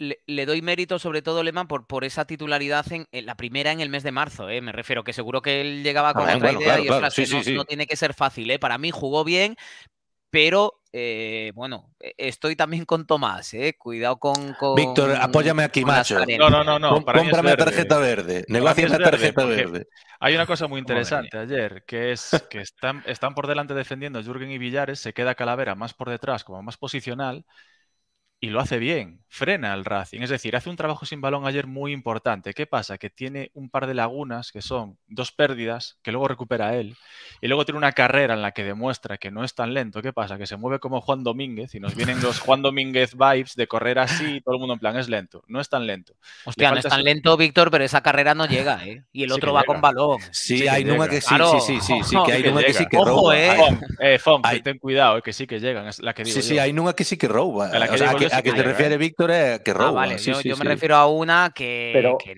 Le, doy mérito sobre todo, Lehmann, por, por esa titularidad en, la primera en el mes de marzo, eh, me refiero, que seguro que él llegaba con ah, otra idea y no, tiene que ser fácil. ¿eh? Para mí jugó bien, pero eh, bueno, e-, estoy también con Tomás, ¿eh? cuidado con... con Víctor, apóyame aquí, macho. No, no, no, no. Cómprame tarjeta verde, negocia la tarjeta verde, Hay una cosa muy oh, interesante ayer, que es que están, están por delante defendiendo Jürgen y Villares, se queda Calavera más por detrás, como más posicional, y lo hace bien, frena al Racing, es decir, hace un trabajo sin balón ayer muy importante. ¿Qué pasa? Que tiene un par de lagunas que son dos pérdidas que luego recupera él y luego tiene una carrera en la que demuestra que no es tan lento. ¿Qué pasa? Que se mueve como Juan Domínguez y nos vienen los Juan Domínguez vibes de correr así y todo el mundo en plan es lento, no es tan lento. Hostia, no es tan lento, Víctor, pero esa carrera no llega, ¿eh? Y el otro va con balón. Sí, hay una ¿eh? eh, eh, que sí, que hay roba. Ojo, eh. ten cuidado, que sí que llegan, la que digo Sí, sí, hay una que sí que roba. La a que te refiere ¿eh? Víctor es que ah, roba. yo, me refiero a una que,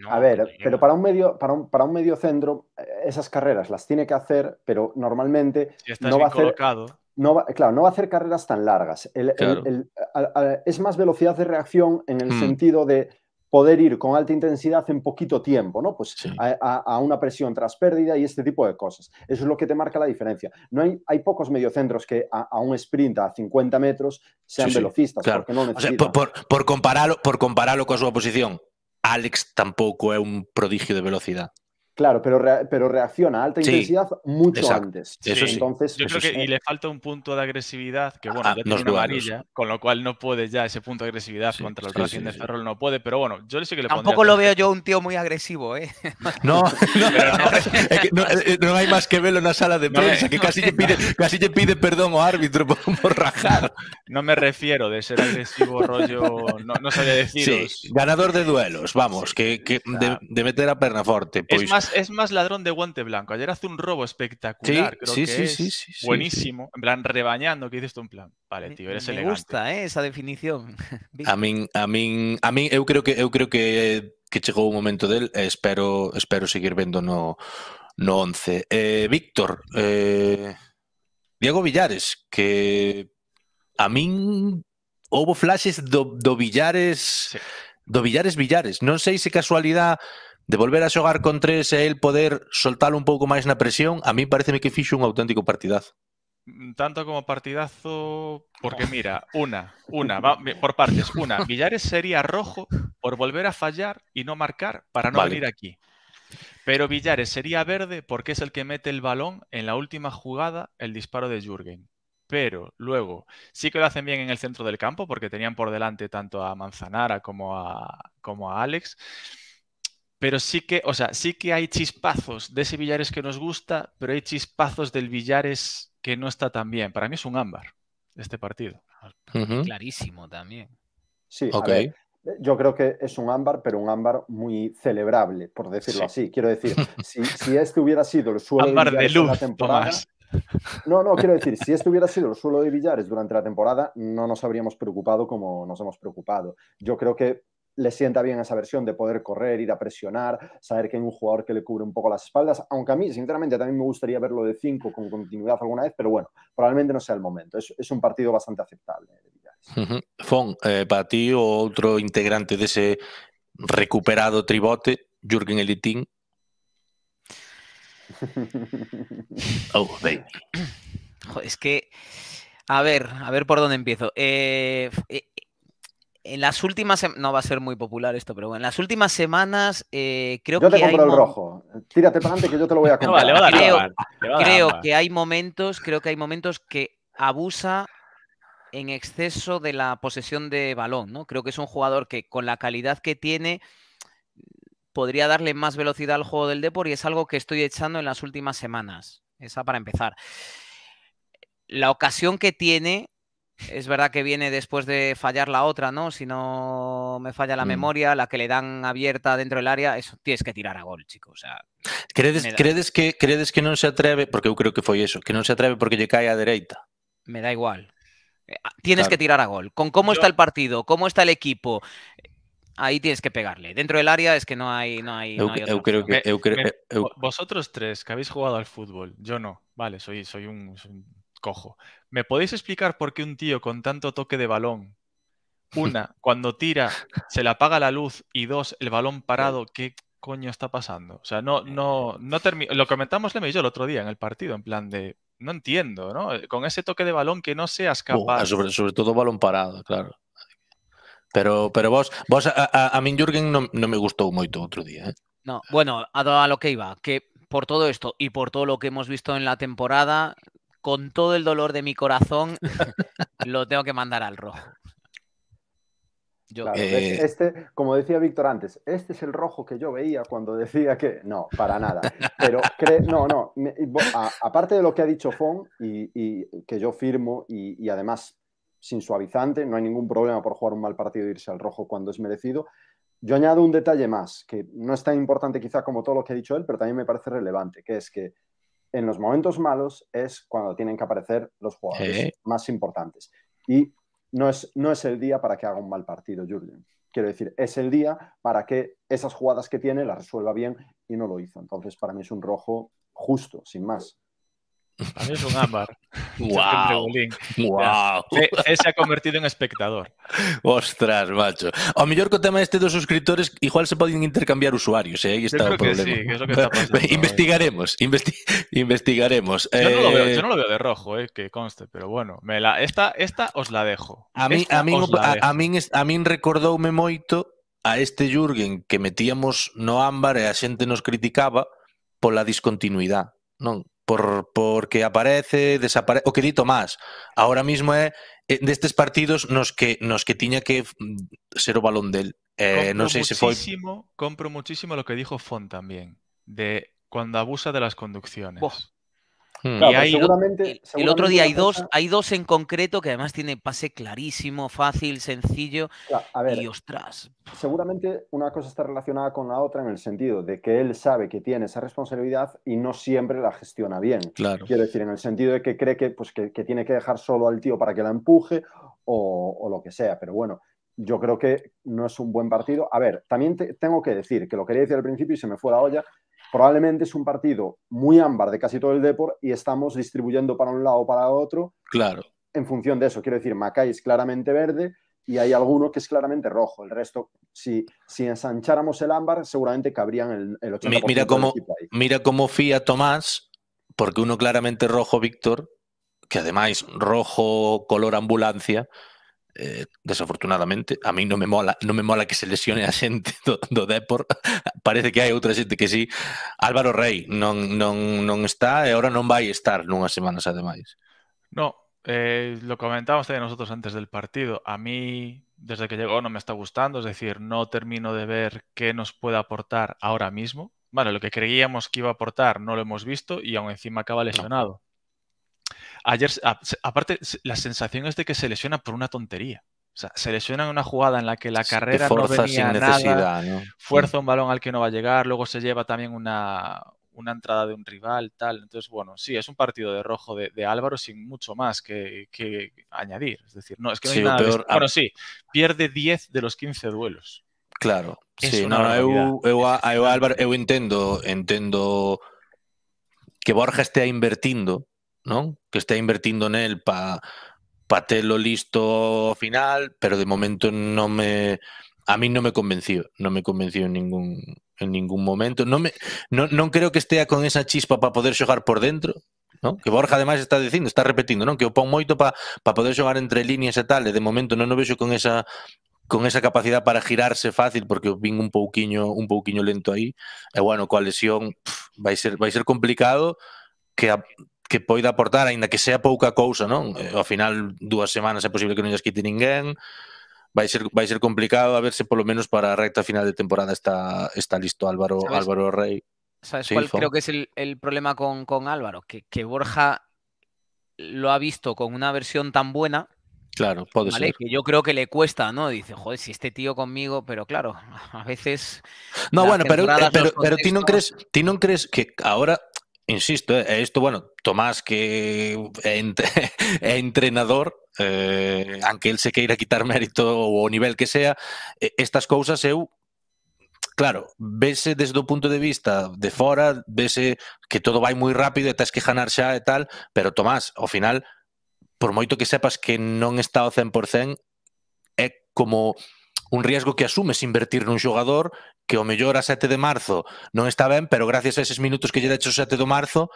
A ver, pero, para un medio, para para un centro, eh, esas carreras las tiene que hacer, pero normalmente no va a hacer. claro, no va a hacer carreras tan largas. es más velocidad de reacción en el hmm. sentido de poder ir con alta intensidad en poquito tiempo, ¿no? Pues a, una presión tras pérdida y este tipo de cosas. Eso es lo que te marca la diferencia. No hay, hay pocos mediocentros que a, un sprint a 50 metros sean velocistas, porque no por compararlo con su oposición, Alex tampoco es un prodigio de velocidad. Claro, pero, pero reacciona a alta intensidad mucho antes. Yo pues creo que y le falta un punto de agresividad que, bueno, ah, ya tiene amarilla, con lo cual no puede ya ese punto de agresividad contra el Racing de Ferrol, no puede, pero bueno, yo le sé que le Tampoco lo veo yo un tío muy agresivo, ¿eh? No, eh, no, hay más que verlo en una sala de prensa, que casi te, pide, casi pide perdón o árbitro por, rajar. No me refiero de ser agresivo, rollo, no, sabía deciros. ganador de duelos, vamos, que, de, meter a Pernaforte. Pues es, más ladrón de guante blanco. Ayer hace un robo espectacular, sí, creo sí, que sí, es buenísimo. En plan, rebañando, que dices tú? En plan, vale, tío, eres elegante. gusta ¿eh? esa definición. a mí, a mí, a creo que yo creo que momento de e espero espero seguir viendo no no 11. Eh, Víctor, eh, Diego Villares, que a mí hubo flashes de do Villares Villares Villares. sé sé si casualidad de volver a jugar con tres a e el poder soltar un poco más la presión, a mí parece que fixo un auténtico partidazo. Tanto como partidazo, porque mira, una, una, por partes, una, Villares sería rojo por volver a fallar y no marcar para no venir aquí. Pero Villares sería verde porque es el que mete el balón en la última jugada, el disparo de Jürgen. Pero luego sí que lo hacen bien en el centro del campo porque tenían por delante tanto a Manzanara como a, como a Alex pero sí que, o sea, sí que hay chispazos de ese Villares que nos gusta, pero hay chispazos del Villares que no está tan bien. Para mí es un ámbar este partido. Clarísimo también. Sí, yo creo que es un ámbar, pero un ámbar muy celebrable, por decirlo así. Quiero decir, si, este hubiera sido el suelo de, la temporada, No, no, quiero decir, si esto hubiera sido el suelo de Villares durante la temporada, no nos habríamos preocupado como nos hemos preocupado. Yo creo que le sienta bien esa versión de poder correr, ir a presionar, saber que hay un jugador que le cubre un poco las espaldas, aunque a mí, sinceramente, también me gustaría verlo de 5 con continuidad alguna vez, pero bueno, probablemente no sea el momento. Es, es un partido bastante aceptable. Fon, eh, para ti o otro integrante de ese recuperado tribote, Jürgen Elitín. Oh, baby. es que, a ver, a ver por dónde empiezo. Eh, eh en las últimas no va a ser muy popular esto, pero bueno, en las últimas semanas eh, creo que. Yo te compro el rojo. Tírate para adelante que yo te lo voy a comprar. No, vale, creo, creo que hay momentos, creo que hay momentos que abusa en exceso de la posesión de balón, ¿no? Creo que es un jugador que con la calidad que tiene podría darle más velocidad al juego del deporte y es algo que estoy echando en las últimas semanas. Esa para empezar. La ocasión que tiene es verdad que viene después de fallar la otra, ¿no? Si no me falla la mm. memoria, la que le dan abierta dentro del área, eso tienes que tirar a gol, chicos. ¿Crees que, no que se atreve, porque yo creo que fue eso, que no se atreve porque le cae a dereita? Me da igual. Eh, ah, tienes que tirar a gol. Con cómo está el partido, cómo está el equipo, ahí tienes que pegarle. Dentro del área es que no hay no hay, Vosotros tres que habéis jugado al fútbol, yo no. Vale, soy soy un cojo. ¿Me podéis explicar por qué un tío con tanto toque de balón, una, cuando tira, se le apaga la luz y dos, el balón parado, qué coño está pasando? O sea, no, no, no termino. Lo comentamos Leme y yo el otro día en el partido, en plan de. No entiendo, ¿no? Eh, con ese toque de balón que no seas capaz. sobre, todo balón parado, claro. Pero, pero vos, vos a, mí a Jürgen no me gustó mucho otro día. Eh. No, bueno, a lo que iba, que por todo esto y por todo lo que hemos visto en la temporada, con todo el dolor de mi corazón, lo tengo que mandar al rojo. Yo, eh, Este, como decía Víctor antes, este es el rojo que yo veía cuando decía que no, para nada. Pero no, no. aparte de lo que ha dicho Fon y, que yo firmo y, y, además sin suavizante, no hay ningún problema por jugar un mal partido e irse al rojo cuando es merecido. Yo añado un detalle más que no es tan importante quizá como todo lo que ha dicho él, pero también me parece relevante, que es que en los momentos malos es cuando tienen que aparecer los jugadores más importantes. Y no es, no es el día para que haga un mal partido, Jürgen. Quiero decir, es el día para que esas jugadas que tiene las resuelva bien y no lo hizo. Entonces, para mí es un rojo justo, sin más. A mí es un ámbar. ¡Wow! wow. Él se ha convertido en espectador. Ostras, macho. O mellor el tema este dos suscriptores, igual se poden intercambiar usuarios, eh? aí está o problema. Que sí, que es lo que está pasando, eh. investigaremos, investi investigaremos. Yo, eh... no lo veo, eh, yo no lo veo de rojo, eh, que conste, pero bueno, me la, esta, esta os la dejo. A mí, a mí, a, a min, a recordoume moito a este Jürgen que metíamos no ámbar e a xente nos criticaba pola discontinuidade, non? por, porque aparece, desaparece, o que dito Ahora mismo eh, de estos partidos nos que nos que que mm, ser o balón del. él. No sé sei se Compro muchísimo lo que dijo Font también de cuando abusa de las conducciones. Hmm. y el, otro día hay dos, hay dos en concreto que además tiene pase clarísimo, fácil, sencillo. y ostras. Seguramente una cosa está relacionada con la otra en el sentido de que él sabe que tiene esa responsabilidad y no siempre la gestiona bien. Claro. Quiero decir, en el sentido de que cree que, pues, que, tiene que dejar solo al tío para que la empuje o, lo que sea. Pero bueno, yo creo que no es un buen partido. A ver, también tengo que decir que lo quería decir al principio y se me fue la olla probablemente es un partido muy ámbar de casi todo el deporte y estamos distribuyendo para un lado o para otro. Claro. En función de eso, quiero decir, Macay es claramente verde y hay alguno que es claramente rojo. El resto, si, si ensancháramos el ámbar, seguramente cabrían el, el 80%. Mira cómo, mira cómo fía Tomás, porque uno claramente rojo, Víctor, que además rojo color ambulancia, eh, desafortunadamente, a mí no me mola, no me mola que se lesione a gente do, Parece que hay otra gente que sí. Álvaro Rey no no non está e ahora no non vai estar semanas además No, eh, lo comentábamos de nosotros antes del partido. A mí, desde que llegó, no me está gustando. Es decir, no termino de ver qué nos puede aportar ahora mismo. Bueno, lo que creíamos que iba a aportar no lo hemos visto y aún encima acaba lesionado. Ayer, aparte, la sensación es de que se lesiona por una tontería. O sea, se lesiona en una jugada en la que la carrera no venía nada, fuerza mm. un balón al que no va a llegar, luego se lleva también una, entrada de un rival, tal. Entonces, bueno, sí, es un partido de rojo de, Álvaro sin mucho más que, añadir. Es decir, no, es que no hay nada Bueno, ah. sí, pierde 10 de los 15 duelos. Claro, sí, no, no, eu, que Borja esté invertiendo non? Que está invertindo nel pa pa telo listo ao final, pero de momento non me a mí non me convenció, non me convenció en ningún en ningún momento. Non me non, non creo que estea con esa chispa para poder xogar por dentro, ¿no? Que Borja además está dicindo, está repetindo, non? Que o pon moito para pa poder xogar entre líneas e tal, e de momento non o vexo con esa con esa capacidade para girarse fácil porque vin un pouquiño un pouquiño lento aí. E bueno, coa lesión pff, vai ser vai ser complicado que a, que pueda aportar, aunque que sea poca cosa, ¿no? Eh, Al final, dos semanas es posible que no hayas quite va va ser a ser complicado a verse lo menos para a recta final de temporada está está listo Álvaro Álvaro Rey. ¿Sabes cuál creo que es el, problema con, con Álvaro? Que, Borja lo ha visto con una versión tan buena. Claro, puede Que yo creo que le cuesta, ¿no? Dice, joder, si este tío conmigo, pero claro, a veces. No, bueno, pero, eh, pero, no crees, ¿tú no crees que ahora insisto, é eh, isto, bueno, Tomás que é, ent é entrenador, eh, aunque el se queira quitar mérito ou o nivel que sea, estas cousas eu Claro, vese desde o punto de vista de fora, vese que todo vai moi rápido e tens que ganar xa e tal, pero Tomás, ao final, por moito que sepas que non está ao 100%, é como un riesgo que asumes invertir en un jugador que o mejor a 7 de marzo no está bien, pero gracias a esos minutos que ya ha hecho 7 de marzo,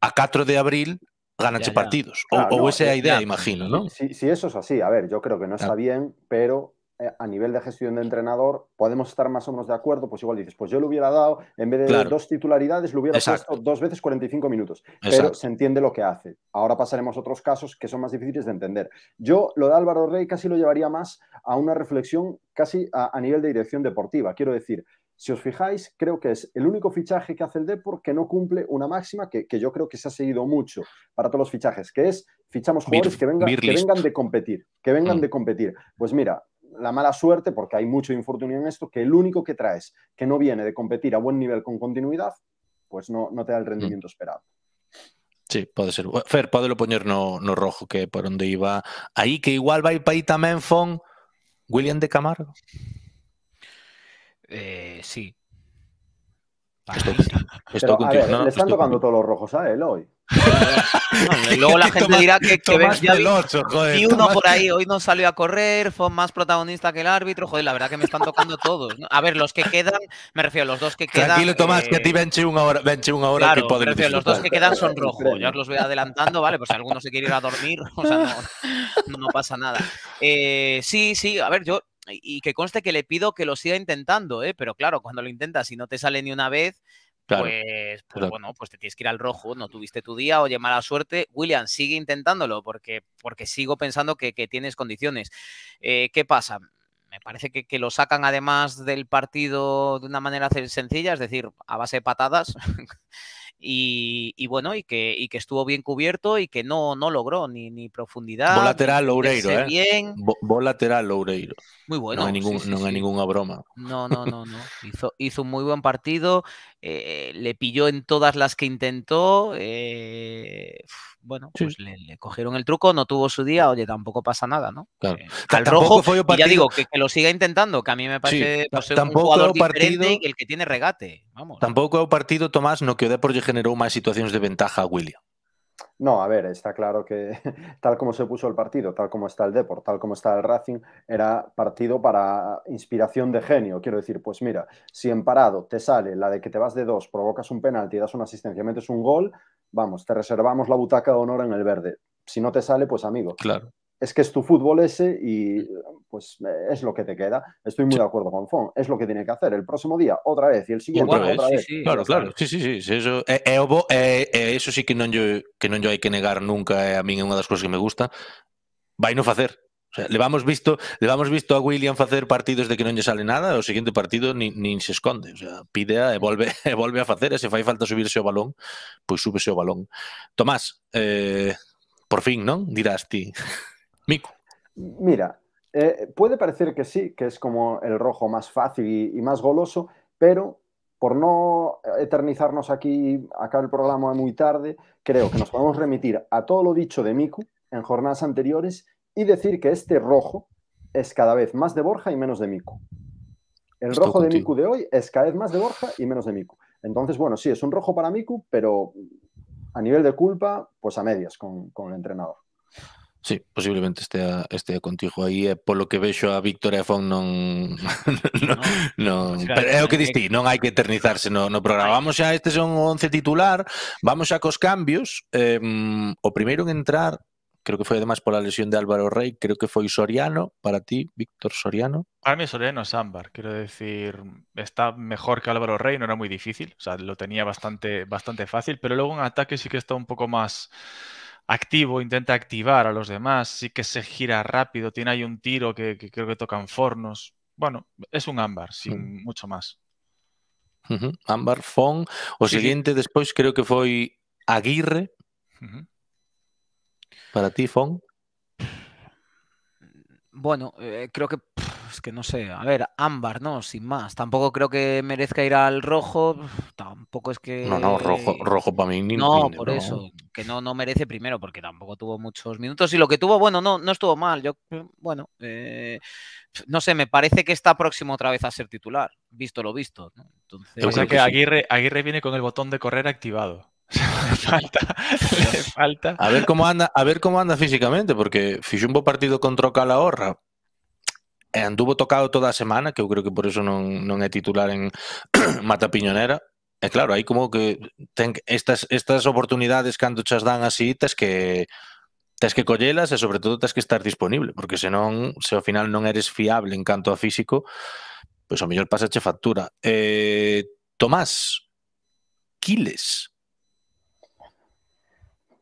a 4 de abril ganache partidos. o, esa idea, imagino, ¿no? Si, si eso es así, a ver, yo creo que no está bien, pero eh, a nivel de gestión de entrenador, podemos estar más o menos de acuerdo, pues igual dices, pues yo le hubiera dado, en vez de dos titularidades, lo hubiera dado dos veces 45 minutos, pero se entiende lo que hace. Ahora pasaremos a otros casos que son más difíciles de entender. Yo lo de Álvaro Rey casi lo llevaría más a una reflexión casi a, nivel de dirección deportiva. Quiero decir, si os fijáis, creo que es el único fichaje que hace el Depor que no cumple una máxima que, yo creo que se ha seguido mucho para todos los fichajes, que es fichamos jugadores que, vengan, de competir, que vengan mm. de competir. Pues mira, la mala suerte, porque hay mucho infortunio en esto, que el único que traes que no viene de competir a buen nivel con continuidad, pues no, no te da el rendimiento mm. esperado. Sí, puede ser. Fer, lo poñer no, no rojo que por donde iba. ahí que igual va para aí tamén William de Camargo. Eh, sí, Estoy, le están tocando todos los rojos a él hoy. luego la gente dirá que, que ves joder, y uno por ahí hoy no salió a correr, fue más protagonista que el árbitro. Joder, la verdad que me están tocando todos. A ver, los que quedan, me refiero a los dos que quedan. Tranquilo, Tomás, que a ti 21 una hora claro, Los dos que quedan son rojos. Ya os los voy adelantando, ¿vale? Pues si alguno se quiere ir a dormir, o sea, no, pasa nada. Eh, sí, sí, a ver, yo y que conste que le pido que lo siga intentando, ¿eh? pero claro, cuando lo intentas y no te sale ni una vez, pues, pues bueno, pues te tienes que ir al rojo, no tuviste tu día, oye, mala suerte. William, sigue intentándolo porque, porque sigo pensando que, tienes condiciones. Eh, ¿Qué pasa? Me parece que, que, lo sacan además del partido de una manera sencilla, es decir, a base de patadas. y, bueno, y que, que estuvo bien cubierto y que no, no logró ni, profundidad. Volateral Loureiro, ¿eh? Bien. Volateral Loureiro. Muy bueno. No hay, no ninguna broma. No, no, no, no. hizo, hizo un muy buen partido. Eh, le pilló en todas las que intentó. Eh, bueno, pues le, cogieron el truco, no tuvo su día, oye, tampoco pasa nada, ¿no? Claro. Eh, ya digo, que, lo siga intentando, que a mí me parece Tampoco pues, un jugador diferente el que tiene regate. Vamos. Tampoco ha partido, Tomás, no que porque generó más situaciones situaciones de ventaja a William. No, a ver, está claro que tal como se puso el partido, tal como está el Deport, tal como está el Racing, era partido para inspiración de genio. Quiero decir, pues mira, si en parado te sale la de que te vas de dos, provocas un penalti, das una asistencia, metes un gol, vamos, te reservamos la butaca de honor en el verde. Si no te sale, pues amigo. Claro. es que es tu fútbol ese y pues es lo que te queda. Estoy muy sí. de acuerdo con Fon, es lo que tiene que hacer el próximo día, otra vez y el siguiente otra, otra vez. vez. Sí, sí. Claro, claro, sí, sí, sí, eso é, eh, obo, é, é eso sí que non yo, que non yo hai que negar nunca, eh, a min é unha das cousas que me gusta. Vai no facer, O sea, levamos visto, levamos visto a William facer partidos de que non lle sale nada, o seguinte partido nin, nin se esconde, o sea, pide a, e volve, e volve a facer, si se fai falta subirse o balón, pois súbese o balón. Tomás, eh, por fin, non? Dirás ti. Miku, Mira, eh, puede parecer que sí, que es como el rojo más fácil y, más goloso, pero por no eternizarnos aquí, acá el programa muy tarde, creo que nos podemos remitir a todo lo dicho de Miku en jornadas anteriores y decir que este rojo es cada vez más de Borja y menos de Miku. El rojo de Miku de hoy es cada vez más de Borja y menos de Miku. Entonces, bueno, sí, es un rojo para Miku, pero a nivel de culpa, pues a medias con el entrenador. Sí, posiblemente esté este contigo ahí. Eh, por lo que vexo a Victoria Fon no... pero é o que eh, diste, no hay que eternizarse no, no programamos Vamos xa, este son 11 titular, vamos a cos cambios. Em, o primero en entrar creo que fue además por la lesión de Álvaro Rey, creo que fue Soriano, para ti, Víctor Soriano. Para mí Soriano es ámbar, quiero decir, está mejor que Álvaro Rey, no era muy difícil, o sea, lo tenía bastante, bastante fácil, pero luego en ataque sí que está un poco más activo, intenta activar a los demás, sí que se gira rápido, tiene ahí un tiro que, creo que tocan fornos. Bueno, es un ámbar, sin mucho más. Ámbar, Fon. O siguiente después creo que fue Aguirre. Para ti, Fon. Bueno, eh, creo que pues que no sé, a ver, ámbar, ¿no? Sin más. Tampoco creo que merezca ir al rojo. Tampoco es que. No, no, rojo, rojo para mí No, por eso. Que no, no merece primero, porque tampoco tuvo muchos minutos. Y lo que tuvo, bueno, no, no estuvo mal. Yo, bueno, eh, no sé, me parece que está próximo otra vez a ser titular, visto lo visto. Entonces... O sea que, Aguirre, Aguirre viene con el botón de correr activado. falta, falta. A ver cómo anda, a ver cómo anda físicamente, porque fichó un partido contra Calahorra, e anduvo tocado toda a semana, que eu creo que por eso non, non é titular en Mata Piñonera, E claro, aí como que ten estas, estas oportunidades cando chas dan así, tes que tes que collelas e sobre todo tes que estar disponible, porque senón, se ao final non eres fiable en canto a físico, pois ao mellor pasache factura. Eh, Tomás, Quiles.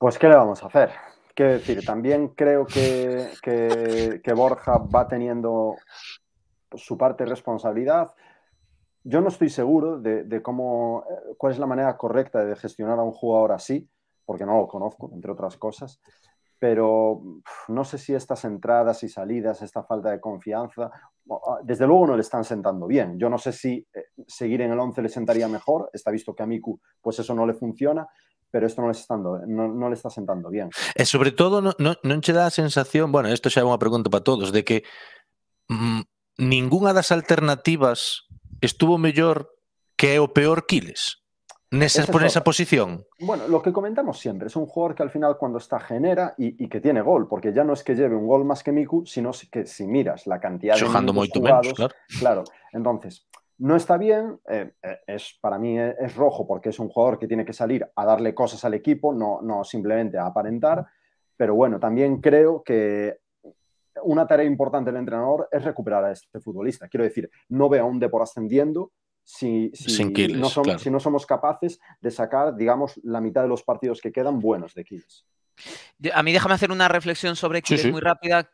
Pois que le vamos a hacer? Quiero decir, también creo que, que, Borja va teniendo su parte de responsabilidad. Yo no estoy seguro de, cómo, eh, cuál es la manera correcta de gestionar a un jugador así, porque no lo conozco, entre otras cosas, pero no sé si estas entradas y salidas, esta falta de confianza, ah, desde luego no le están sentando bien. Yo no sé si eh, seguir en el 11 le sentaría mejor, está visto que a Miku pues eso no le funciona, pero esto no le, está no, está sentando bien. Eh, sobre todo, no, no, te da la sensación, bueno, esto ya es una pregunta para todos, de que mm, ninguna de las alternativas estuvo mejor que o peor Quiles. Nesas, por esa posición. Bueno, lo que comentamos siempre, es un jugador que al final cuando está genera y, que tiene gol, porque ya no es que lleve un gol más que Miku, sino que si miras la cantidad de minutos jugados, menos, claro. claro. Entonces, no está bien, eh, eh, es, para mí eh, es, rojo porque es un jugador que tiene que salir a darle cosas al equipo, no, no simplemente a aparentar, pero bueno, también creo que una tarea importante del entrenador es recuperar a este futbolista. Quiero decir, no veo a un Depor ascendiendo si, no somos, si no somos capaces de sacar, digamos, la mitad de los partidos que quedan buenos de Kills. A mí déjame hacer una reflexión sobre Kiles muy rápida.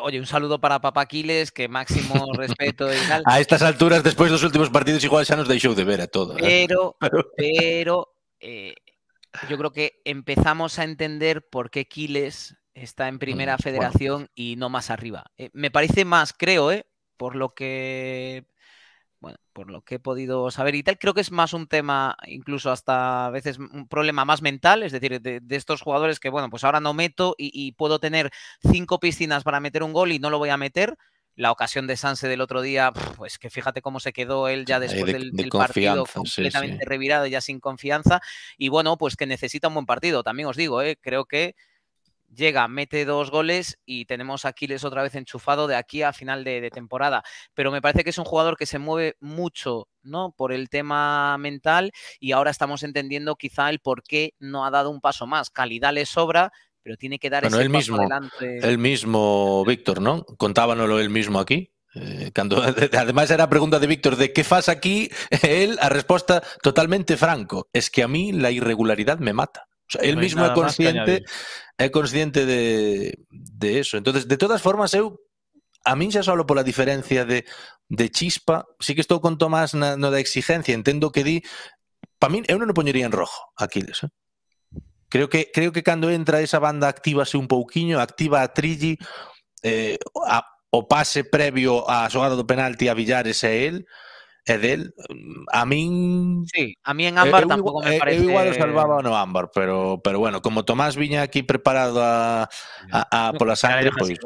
oye, un saludo para papá Aquiles, que máximo respeto y tal. A estas alturas, después de los últimos partidos, igual ya nos show de ver a todo. ¿eh? Pero, pero eh, yo creo que empezamos a entender por qué Aquiles está en primera mm, federación y no más arriba. Eh, me parece más, creo, por lo que bueno, por lo que he podido saber y tal, creo que es más un tema, incluso hasta a veces un problema más mental, es decir, de, estos jugadores que, bueno, pues ahora no meto y, puedo tener cinco piscinas para meter un gol y no lo voy a meter. La ocasión de Sanse del otro día, pues que fíjate cómo se quedó él ya después del, partido completamente revirado y revirado, ya sin confianza. Y bueno, pues que necesita un buen partido. También os digo, eh, creo que llega, mete dos goles y tenemos a Aquiles otra vez enchufado de aquí a final de, temporada. Pero me parece que es un jugador que se mueve mucho ¿no? por el tema mental y ahora estamos entendiendo quizá el por qué no ha dado un paso más. Calidad le sobra, pero tiene que dar ese paso mismo, adelante. El mismo Víctor, ¿no? Contábanoslo él mismo aquí. Eh, cuando, además era pregunta de Víctor de qué fas aquí, él a respuesta totalmente franco, es que a mí la irregularidad me mata. O sea, él no mismo é consciente é consciente de, de eso. Entonces, de todas formas, eu a min xa solo pola diferencia de, de chispa, sí que estou con Tomás na, no da exigencia, entendo que di pa min, eu non o poñería en rojo Aquiles, eh? Creo que creo que cando entra esa banda actívase un pouquiño, activa a Trilli, eh, a, o pase previo á xogada do penalti a Villares e el, Edel, A mí. Sí, a mí en eh, Ámbar tampoco me eh, parece. Igual lo salvaba o no Ámbar, pero, pero bueno como Tomás Viña aquí preparado a, por la sangre. Pues...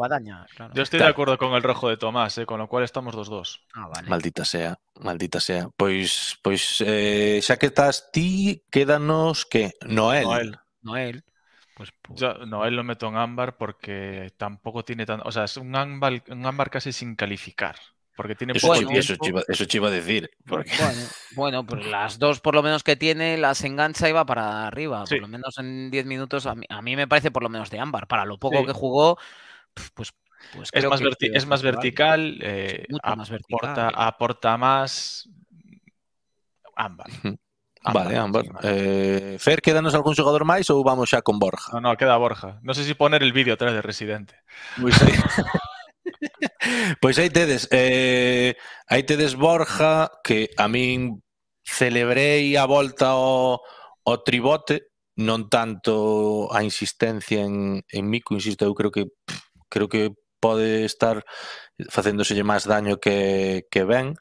Yo estoy de acuerdo con el rojo de Tomás, eh, con lo cual estamos los dos. Ah, vale. Maldita sea, maldita sea. Pues, pues ya que estás ti, quédanos que Noel. Noel. Noel. Pues, pues. lo meto en ámbar porque tampoco tiene tanto, O sea, es un ámbar, un ámbar casi sin calificar porque tiene eso, poco eso, eso chiva decir. Bueno, pues las dos por lo menos que tiene, las engancha y va para arriba. Por lo menos en 10 minutos, a mí, me parece por lo menos de ámbar. Para lo poco que jugó, pues... pues es, más vertical, aporta, más Aporta más ámbar. vale, Ámbar. Eh, Fer, quedanos algún jugador más o vamos ya con Borja? No, no, queda Borja. No sé si poner el vídeo atrás de Residente. muy bien. pois aí tedes, eh, aí tedes Borja, que a min celebrei a volta o, o tribote, non tanto a insistencia en, en Mico, insisto, eu creo que creo que pode estar facéndoselle máis daño que, que ben.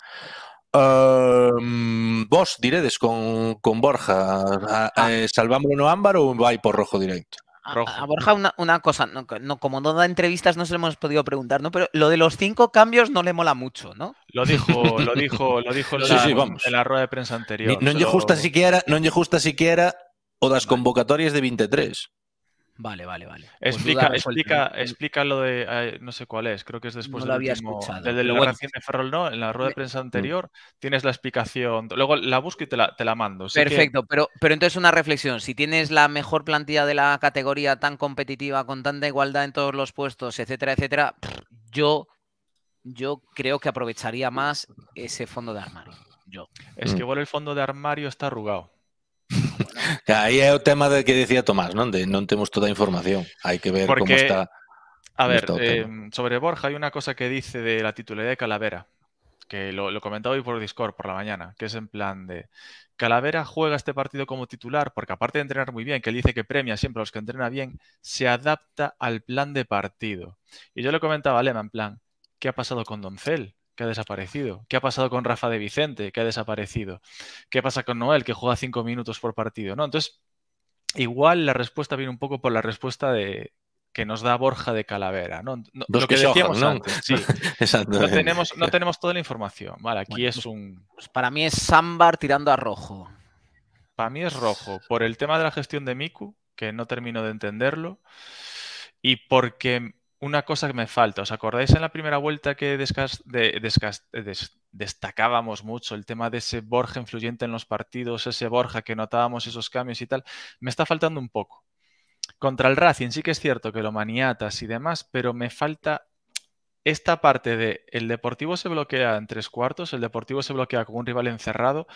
Um, vos diredes con, con Borja, a, a, ah. eh, salvámoslo no ámbar ou vai por rojo directo? A, Borja una, cosa, no, como no da entrevistas no se lo hemos podido preguntar, ¿no? Pero lo de los cinco cambios no le mola mucho, ¿no? Lo dijo, lo dijo, lo dijo en, la, en la rueda de prensa anterior. No, no, siquiera, no justa siquiera o las convocatorias de 23. Vale, vale, vale. Pues explica, explica, lo de, eh, no sé cuál es, creo que es después de la bueno, de Ferrol, ¿no? En la rueda de prensa mm. anterior tienes la explicación, luego la busco y te la, mando. Perfecto, pero, pero entonces una reflexión, si tienes la mejor plantilla de la categoría tan competitiva, con tanta igualdad en todos los puestos, etcétera, etcétera, yo, yo creo que aprovecharía más ese fondo de armario. Yo. Es que mm. igual el fondo de armario está arrugado. Ahí es el tema de que decía Tomás, ¿no? De tenemos toda información. Hay que ver cómo está A ver, eh, sobre Borja hay una cosa que dice de la titularidad de Calavera, que lo, lo comentaba hoy por Discord por la mañana, que es en plan de Calavera juega este partido como titular porque aparte de entrenar muy bien, que él dice que premia siempre a los que entrena bien, se adapta al plan de partido. Y yo le comentaba a Lema en plan, ¿qué ha pasado con Doncel? que ha desaparecido. ¿Qué ha pasado con Rafa de Vicente, que ha desaparecido? ¿Qué pasa con Noel, que juega cinco minutos por partido? ¿no? Entonces, igual la respuesta viene un poco por la respuesta de que nos da Borja de Calavera, ¿no? lo que, decíamos antes, no, tenemos, no tenemos toda la información. Vale, aquí es pues, un... Pues para mí es Sambar tirando a rojo. Para mí es rojo, por el tema de la gestión de Miku, que no termino de entenderlo, y porque una cosa que me falta. ¿Os acordáis en la primera vuelta que destacábamos mucho el tema de ese Borja influyente en los partidos, ese Borja que notábamos esos cambios y tal? Me está faltando un poco. Contra el Racing sí que es cierto que lo maniatas y demás, pero me falta esta parte de el Deportivo se bloquea en tres cuartos, el Deportivo se bloquea con un rival encerrado.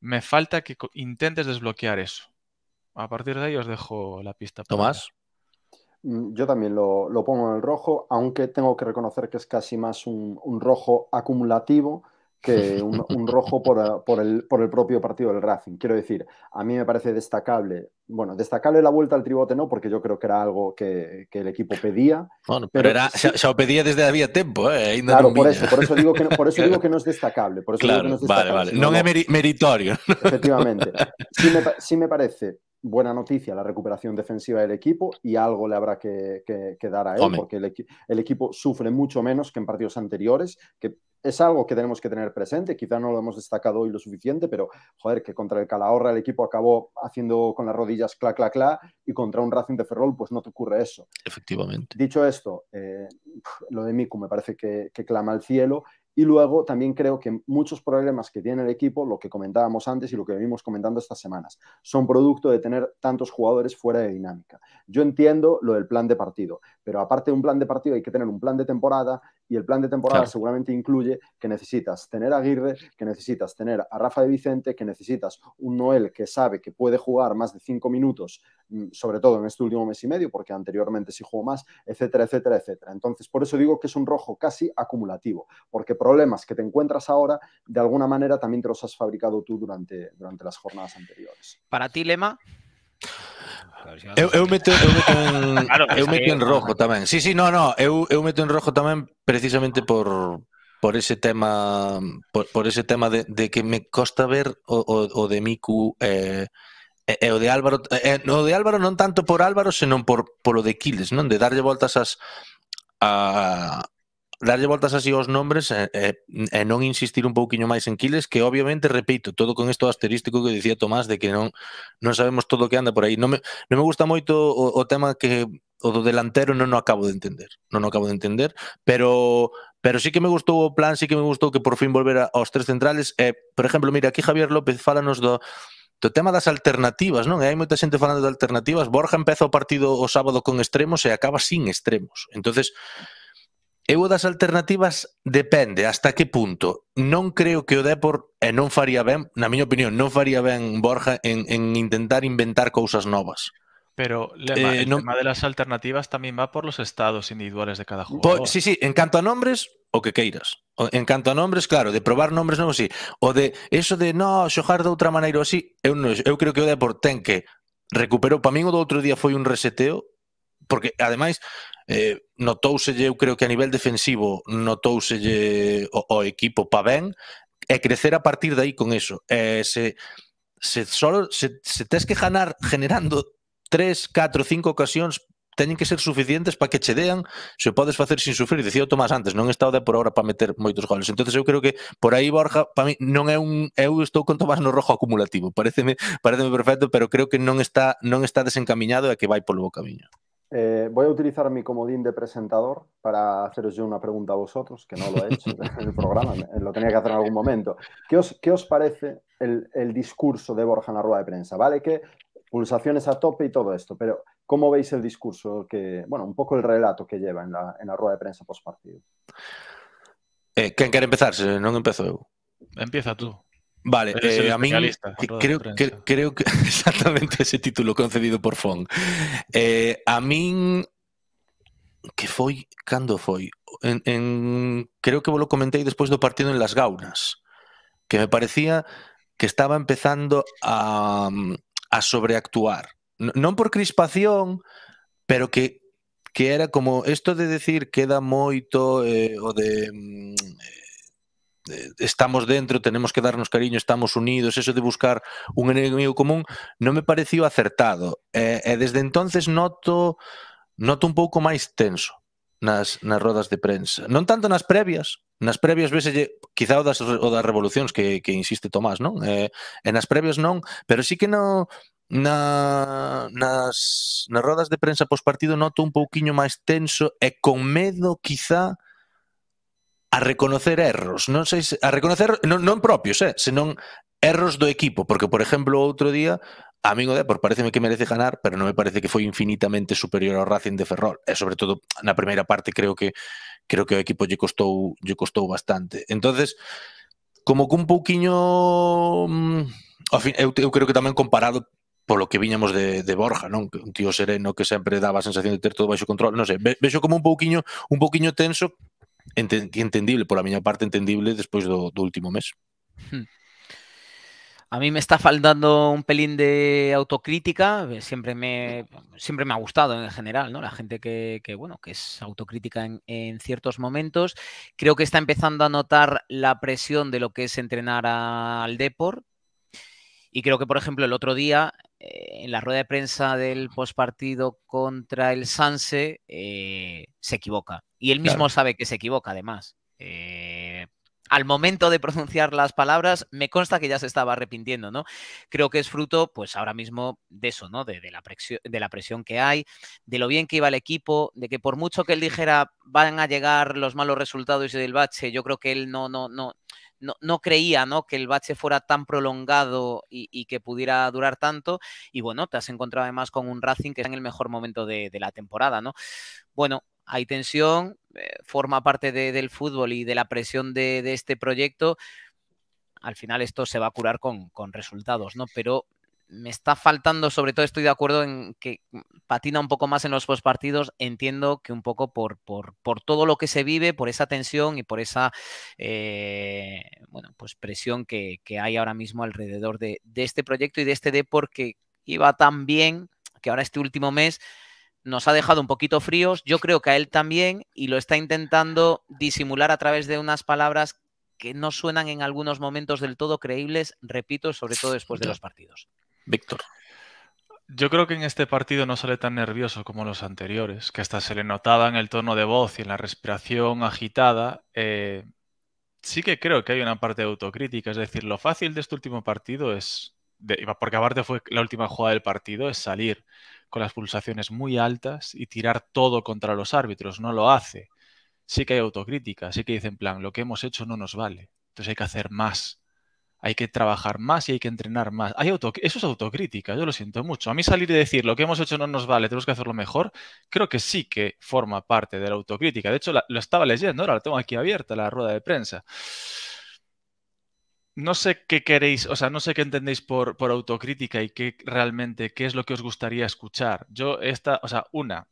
Me falta que intentes desbloquear eso. A partir de ahí os dejo la pista. Tomás. Mm, yo también lo, pongo en el rojo, aunque tengo que reconocer que es casi más un, rojo acumulativo que un, rojo ah, por, el, propio partido del Racing. Quiero decir, a mí me parece destacable, bueno, destacable la vuelta al tribote no, porque yo creo que era algo que, el equipo pedía. Bueno, pero, era, se, lo pedía desde había tiempo, ¿eh? claro, por eso, por eso, digo que no, por eso digo que no es destacable. claro, vale, vale. No, es meritorio. Efectivamente. Sí sí me parece buena noticia la recuperación defensiva del equipo y algo le habrá que, dar a él, porque el, equipo sufre mucho menos que en partidos anteriores, que es algo que tenemos que tener presente, quizá no lo hemos destacado hoy lo suficiente, pero joder, que contra el Calahorra el equipo acabó haciendo con las rodillas cla, cla, cla, y contra un Racing de Ferrol pues no te ocurre eso. Efectivamente. Dicho esto, eh, lo de Miku me parece que, que clama al cielo y luego también creo que muchos problemas que tiene el equipo, lo que comentábamos antes y lo que venimos comentando estas semanas, son producto de tener tantos jugadores fuera de dinámica. Yo entiendo lo del plan de partido, pero aparte de un plan de partido hay que tener un plan de temporada, y el plan de temporada seguramente incluye que necesitas tener a Aguirre, que necesitas tener a Rafa de Vicente, que necesitas un Noel que sabe que puede jugar más de cinco minutos, mm, sobre todo en este último mes y medio, porque anteriormente sí jugó más, etcétera, etcétera, etcétera. Entonces, por eso digo que es un rojo casi acumulativo, porque problemas que te encuentras ahora, de alguna manera también te los has fabricado tú durante, durante las jornadas anteriores. Para ti, Lema, Eu, eu meto, eu meto en, claro, eu meto en rojo tamén. Sí, sí, no, no, eu, eu meto en rojo tamén precisamente por, por ese tema por, por ese tema de, de que me costa ver o, o, o de Miku eh, e, e o de Álvaro eh, o de Álvaro non tanto por Álvaro senón por polo de Quiles, non? De darlle voltas as a darlle voltas así aos nombres e, eh, e, eh, e non insistir un pouquiño máis en Quiles, que obviamente, repito, todo con isto asterístico que dicía Tomás de que non non sabemos todo o que anda por aí. Non me, non me gusta moito o, o tema que o do delantero non o acabo de entender. Non o acabo de entender, pero pero sí que me gustou o plan, sí que me gustou que por fin volver aos tres centrales. eh, por exemplo, mira, aquí Javier López fálanos do do tema das alternativas, non? E hai moita xente falando de alternativas. Borja empeza o partido o sábado con extremos e acaba sin extremos. Entonces, Eu das alternativas depende hasta que punto. Non creo que o Depor, e non faría ben, na miña opinión, non faría ben Borja en, en intentar inventar cousas novas. Pero Lema, eh, el no... tema de las alternativas tamén va por los estados individuales de cada jugador. Pues, sí, sí, en canto a nombres, o que queiras. O, en canto a nombres, claro, de probar nombres novos, sí. O de eso de no xogar de outra maneira ou así, eu, no, eu creo que o Depor ten que recuperou. Para min o do outro día foi un reseteo porque ademais eh, notouselle, eu creo que a nivel defensivo notouselle o, o equipo pa ben e crecer a partir de aí con eso. Eh, se, se, solo, se, se tes que ganar generando 3, 4, 5 ocasións teñen que ser suficientes para que che dean se o podes facer sin sufrir. Dicía o Tomás antes, non está o de por hora para meter moitos goles. entonces eu creo que por aí Borja, para mí, non é un... Eu estou con Tomás no rojo acumulativo. Pareceme, pareceme perfecto, pero creo que non está non está desencaminhado e que vai polo bo camiño. Eh, voy a utilizar mi comodín de presentador para haceros yo una pregunta a vosotros, que no lo he hecho en el programa, lo tenía que hacer en algún momento. ¿Qué os, parece el, discurso de Borja en la rueda de prensa? ¿Vale? Que pulsaciones a tope y todo esto, pero ¿cómo veis el discurso que, bueno, un poco el relato que lleva en la, rueda de prensa post eh, ¿Quién quiere empezar? No empezó. Empieza tú. Vale, eh, a min creo, que, creo que exactamente ese título concedido por Fon. Eh, a min que foi cando foi? En, en creo que vos lo comentei despois do partido en Las Gaunas, que me parecía que estaba empezando a, a sobreactuar. Non por crispación, pero que que era como isto de decir queda moito eh, o de eh, estamos dentro, tenemos que darnos cariño, estamos unidos, eso de buscar un enemigo común, non me pareció acertado. E, eh, e eh, desde entonces noto noto un pouco máis tenso nas, nas rodas de prensa. Non tanto nas previas, nas previas veselle quizá o das, o das revolucións que, que insiste Tomás, non? E, eh, e nas previas non, pero sí que non na, nas, nas rodas de prensa pospartido noto un pouquiño máis tenso e con medo quizá a reconocer erros, non sei se, a reconocer non, non propios, eh, senón erros do equipo, porque por exemplo outro día Amigo de, por parece pareceme que merece ganar, pero non me parece que foi infinitamente superior ao Racing de Ferrol, e sobre todo na primeira parte creo que creo que o equipo lle costou lle costou bastante. Entonces, como que un pouquiño mm, ao fin, eu, eu creo que tamén comparado polo que viñamos de, de Borja, non? Un tío sereno que sempre daba a sensación de ter todo baixo control, non sei, vexo como un pouquiño un pouquiño tenso entendible, por la misma parte entendible después del último mes. Hmm. A mí me está faltando un pelín de autocrítica, eh, siempre me, siempre me ha gustado en general, ¿no? La gente que, bueno, que es autocrítica en, ciertos momentos. Creo que está empezando a notar la presión de lo que es entrenar al deporte Y creo que, por ejemplo, el otro día, eh, en la rueda de prensa del postpartido contra el Sanse, eh, se equivoca y él mismo sabe que se equivoca, además. Eh, al momento de pronunciar las palabras, me consta que ya se estaba arrepintiendo, ¿no? Creo que es fruto, pues ahora mismo, de eso, ¿no? De, la presión, de la presión que hay, de lo bien que iba el equipo, de que por mucho que él dijera van a llegar los malos resultados y del bache, yo creo que él no, no, no, no, creía, ¿no? Que el bache fuera tan prolongado y, que pudiera durar tanto. Y bueno, te has encontrado además con un Racing que está en el mejor momento de, de la temporada, ¿no? Bueno, hay tensión, eh, forma parte del fútbol y de la presión de, este proyecto. Al final esto se va a curar con, resultados, ¿no? Pero me está faltando, sobre todo estoy de acuerdo en que patina un poco más en los postpartidos, entiendo que un poco por, todo lo que se vive, por esa tensión y por esa eh, pues presión que, hay ahora mismo alrededor de, de, este proyecto y de este deporte que iba tan bien que ahora este último mes nos ha dejado un poquito fríos, yo creo que a él también, y lo está intentando disimular a través de unas palabras que no suenan en algunos momentos del todo creíbles, repito, sobre todo después de los partidos. Víctor. Yo creo que en este partido no sale tan nervioso como los anteriores, que hasta se le notaba en el tono de voz y en la respiración agitada. Eh, sí que creo que hay una parte de autocrítica, es decir, lo fácil de este último partido es porque aparte fue la última jugada del partido, es salir con las pulsaciones muy altas y tirar todo contra los árbitros. No lo hace. Sí que hay autocrítica, sí que dicen, plan, lo que hemos hecho no nos vale. Entonces hay que hacer más. Hay que trabajar más y hay que entrenar más. Hay eso es autocrítica, yo lo siento mucho. A mí salir y decir lo que hemos hecho no nos vale, tenemos que hacerlo mejor, creo que sí que forma parte de la autocrítica. De hecho, lo estaba leyendo, ahora lo tengo aquí abierta la rueda de prensa no sé qué queréis, o sea, no sé qué entendéis por, por autocrítica y qué realmente, qué es lo que os gustaría escuchar. Yo esta, o sea, una,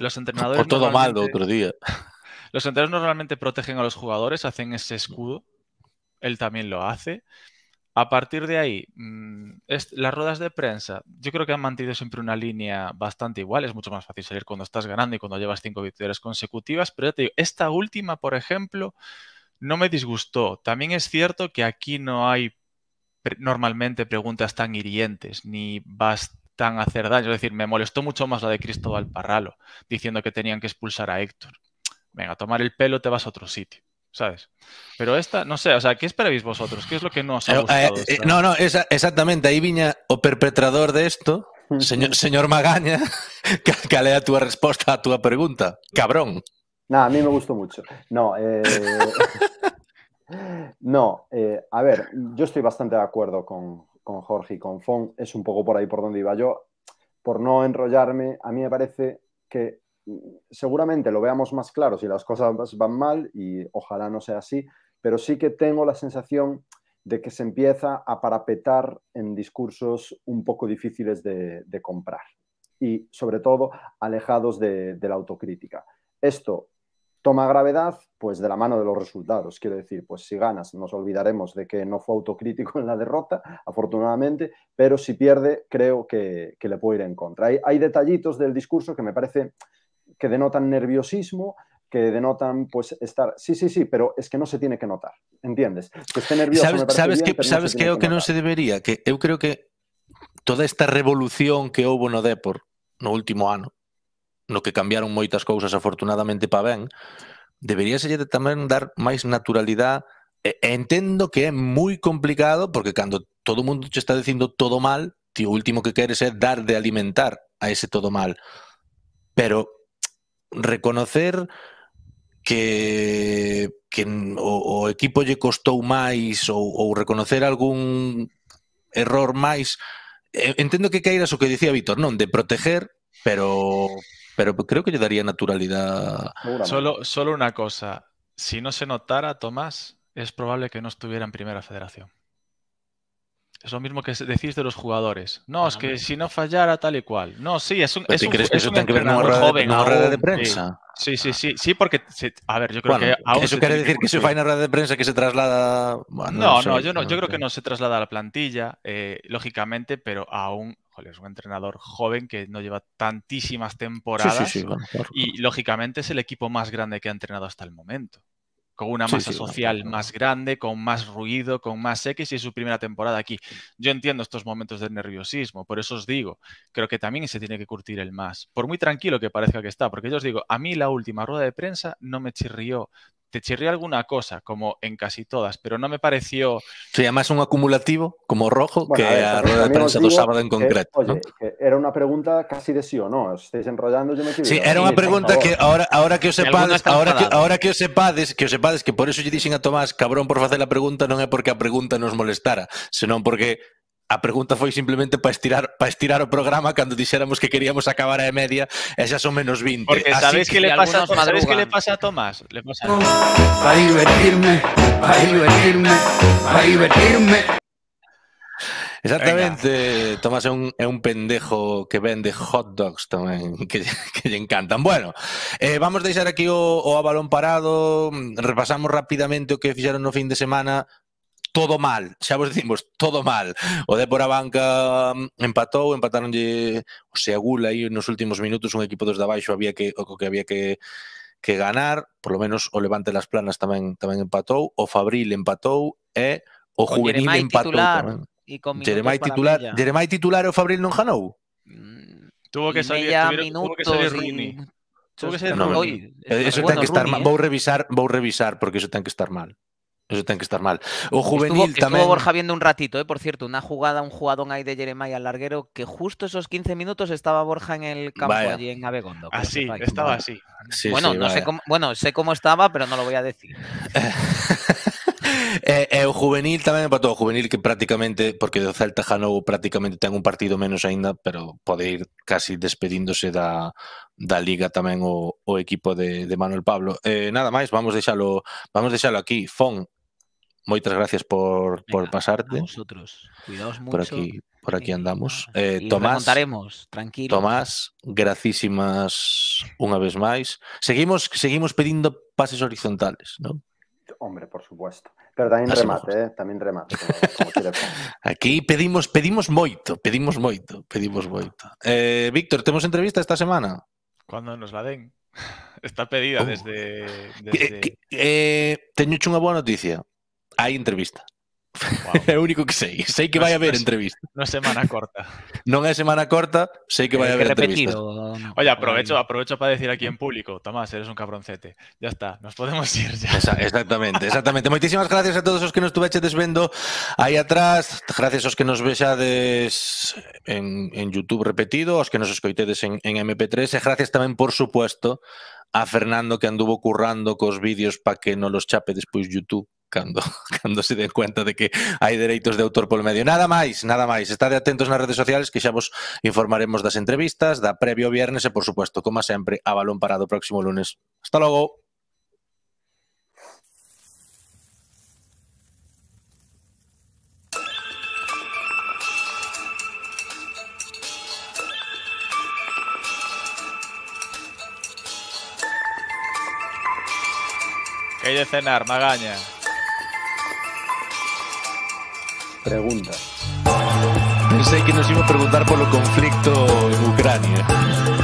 los entrenadores... Por todo mal otro día. Los entrenadores normalmente protegen a los jugadores, hacen ese escudo, él también lo hace. A partir de ahí, mm, las ruedas de prensa, yo creo que han mantenido siempre una línea bastante igual. Es mucho más fácil salir cuando estás ganando y cuando llevas cinco victorias consecutivas. Pero te digo, esta última, por ejemplo, no me disgustó. También es cierto que aquí no hay normalmente preguntas tan hirientes ni vas tan a hacer daño. Es decir, me molestó mucho más la de Cristóbal Parralo diciendo que tenían que expulsar a Héctor. Venga, a tomar el pelo te vas a otro sitio. ¿Sabes? Pero esta, no sé, o sea, ¿qué esperáis vosotros? ¿Qué es lo que no os ha eh, gustado? Eh, eh, no, no, exactamente. Ahí viña o perpetrador de esto, señor, señor Magaña, que, que lea tu respuesta a tu pregunta. Cabrón. Nada, a mí me gustó mucho. No, eh, no eh, a ver, yo estoy bastante de acuerdo con, Jorge y con Fon. Es un poco por ahí por donde iba yo. Por no enrollarme, a mí me parece que mm, seguramente lo veamos más claro si las cosas van mal y ojalá no sea así, pero sí que tengo la sensación de que se empieza a parapetar en discursos un poco difíciles de, comprar y sobre todo alejados de la autocrítica. Esto toma gravedad, pues de la mano de los resultados. Quiero decir, pues si ganas, nos olvidaremos de que no fue autocrítico en la derrota, afortunadamente, pero si pierde, creo que, le puede ir en contra. Hay, detallitos del discurso que me parece que denotan nerviosismo que denotan pues estar sí sí sí pero es que no se tiene que notar entiendes sabes, sabes que sabes no que, no se debería que yo creo que toda esta revolución que en no por no último año, no que cambiaron moitas cousas afortunadamente para ben, debería de tamén dar máis naturalidade e, entendo que é moi complicado porque cando todo o mundo che está dicindo todo mal, ti o último que queres é dar de alimentar a ese todo mal. Pero reconocer que, que o, o equipo lle costou máis ou, ou reconocer algún error máis. Entendo que caíras o que dicía Víctor, non, de proteger, pero Pero pues, creo que yo daría naturalidad. Solo, solo una cosa. Si no se notara Tomás, es probable que no estuviera en primera federación. Es lo mismo que decís de los jugadores. No, es que si no fallara tal y cual. No, sí, es un, es un, es que ver joven. Una rueda de prensa. Sí, sí, sí, sí, porque, a ver, yo creo que... Aún ¿Eso quiere decir que, si hay una rueda de prensa que se traslada... no, no, yo, creo que no se traslada a la plantilla, eh, lógicamente, pero aún es un entrenador joven que no lleva tantísimas temporadas y lógicamente es el equipo más grande que ha entrenado hasta el momento con una masa social más grande, con más ruido, con más X y su primera temporada aquí. Yo entiendo estos momentos de nerviosismo, por eso os digo, creo que también se tiene que curtir el más, por muy tranquilo que parezca que está, porque yo os digo, a mí la última rueda de prensa no me chirrió te chirría alguna cosa, como en casi todas, pero no me pareció. Se llama un acumulativo, como rojo, bueno, que a, ver, a rueda de prensa dos sábados en concreto. Que, oye, ¿no? que era una pregunta casi de sí o no. Os estáis enrollando, yo me equivoco. Sí, era una pregunta que ahora, ahora que os sepades, ahora que, ahora que os sepades, que os sepades que por eso lle dicen a Tomás, cabrón, por facer la pregunta, non é porque a pregunta nos molestara, senón porque A pregunta fue simplemente para estirar para estirar o programa cuando dijéramos que queríamos acabar a media, Esas son menos 20. Porque sabes que, le pasa, sabes a oh. Tomás, Para divertirme, para divertirme, para divertirme. Exactamente, Tomás es un, pendejo que vende hot dogs también. que, le encantan. Bueno, eh, vamos a dejar aquí o, a balón parado, mm, repasamos rápidamente lo que hicieron no fin de semana, todo mal, xa vos dicimos, todo mal. O a Banca mm, empatou, empataronlle o Seagula aí nos últimos minutos un equipo dos de abaixo había que o que había que que ganar, por lo menos o Levante Las Planas tamén tamén empatou, o Fabril empatou e o, Juvenil Jeremai empatou titular, tamén. con Jeremai titular, Jeremai titular e o Fabril non ganou. Mm, tuvo que salir, tuvo que salir Rini. Y... Tuvo que ser no, Eso ten que estar mal. ¿eh? Vou revisar, vou revisar porque eso ten que estar mal. Eso tiene que estar mal. O juvenil estuvo, Borja viendo un ratito, ¿eh? por cierto, una jugada, un jugadón ahí de Jeremiah Larguero, que justo esos 15 minutos estaba Borja en el campo allí en Abegondo. Ah, así, estaba así. bueno, no sé cómo, bueno, sé cómo estaba, pero no lo voy a decir. Eh, eh, o juvenil también para pues todo juvenil que prácticamente, porque de Celta Janou prácticamente tengo un partido menos ainda pero puede ir casi despediéndose da, da liga también o, equipo de, Manuel Pablo. Eh, nada más, vamos deixalo, vamos deixalo aquí. Fon, Muchas gracias por, pasarte. A Cuidaos mucho. Por aquí, por aquí andamos. Eh, y Tomás. tranquilo. Tomás, gracísimas una vez más. Seguimos, seguimos pidiendo pases horizontales, ¿no? Hombre, por supuesto. Pero también remate, eh, también remate. aquí pedimos, pedimos moito, pedimos moito, pedimos moito. Eh, Víctor, ¿tenemos entrevista esta semana? Cuando nos la den. Está pedida oh. desde... desde... Eh, una buena noticia hay entrevista. Wow. único que sé. Sé que a haber entrevista. No es semana corta. No es semana corta, Sé que vaya a haber entrevista. Oye, aprovecho, aprovecho para decir aquí en público, Tomás, eres un cabroncete. Ya está, nos podemos ir ya. exactamente, exactamente. Muchísimas gracias a todos los que nos chetes vendo ahí atrás. Gracias a los que nos vexades en, YouTube repetido, A los que nos escoitedes en, MP3 gracias también, por supuesto, a Fernando que anduvo currando los vídeos para que no los chape después YouTube cando, cando se den cuenta de que hai dereitos de autor polo medio. Nada máis, nada máis. Estade atentos nas redes sociales que xa vos informaremos das entrevistas, da previo viernes e, eh, por suposto, como sempre, a balón parado o próximo lunes. Hasta logo! Que de cenar, Magaña. preguntas. que nos iba a preguntar por los conflictos en Ucrania.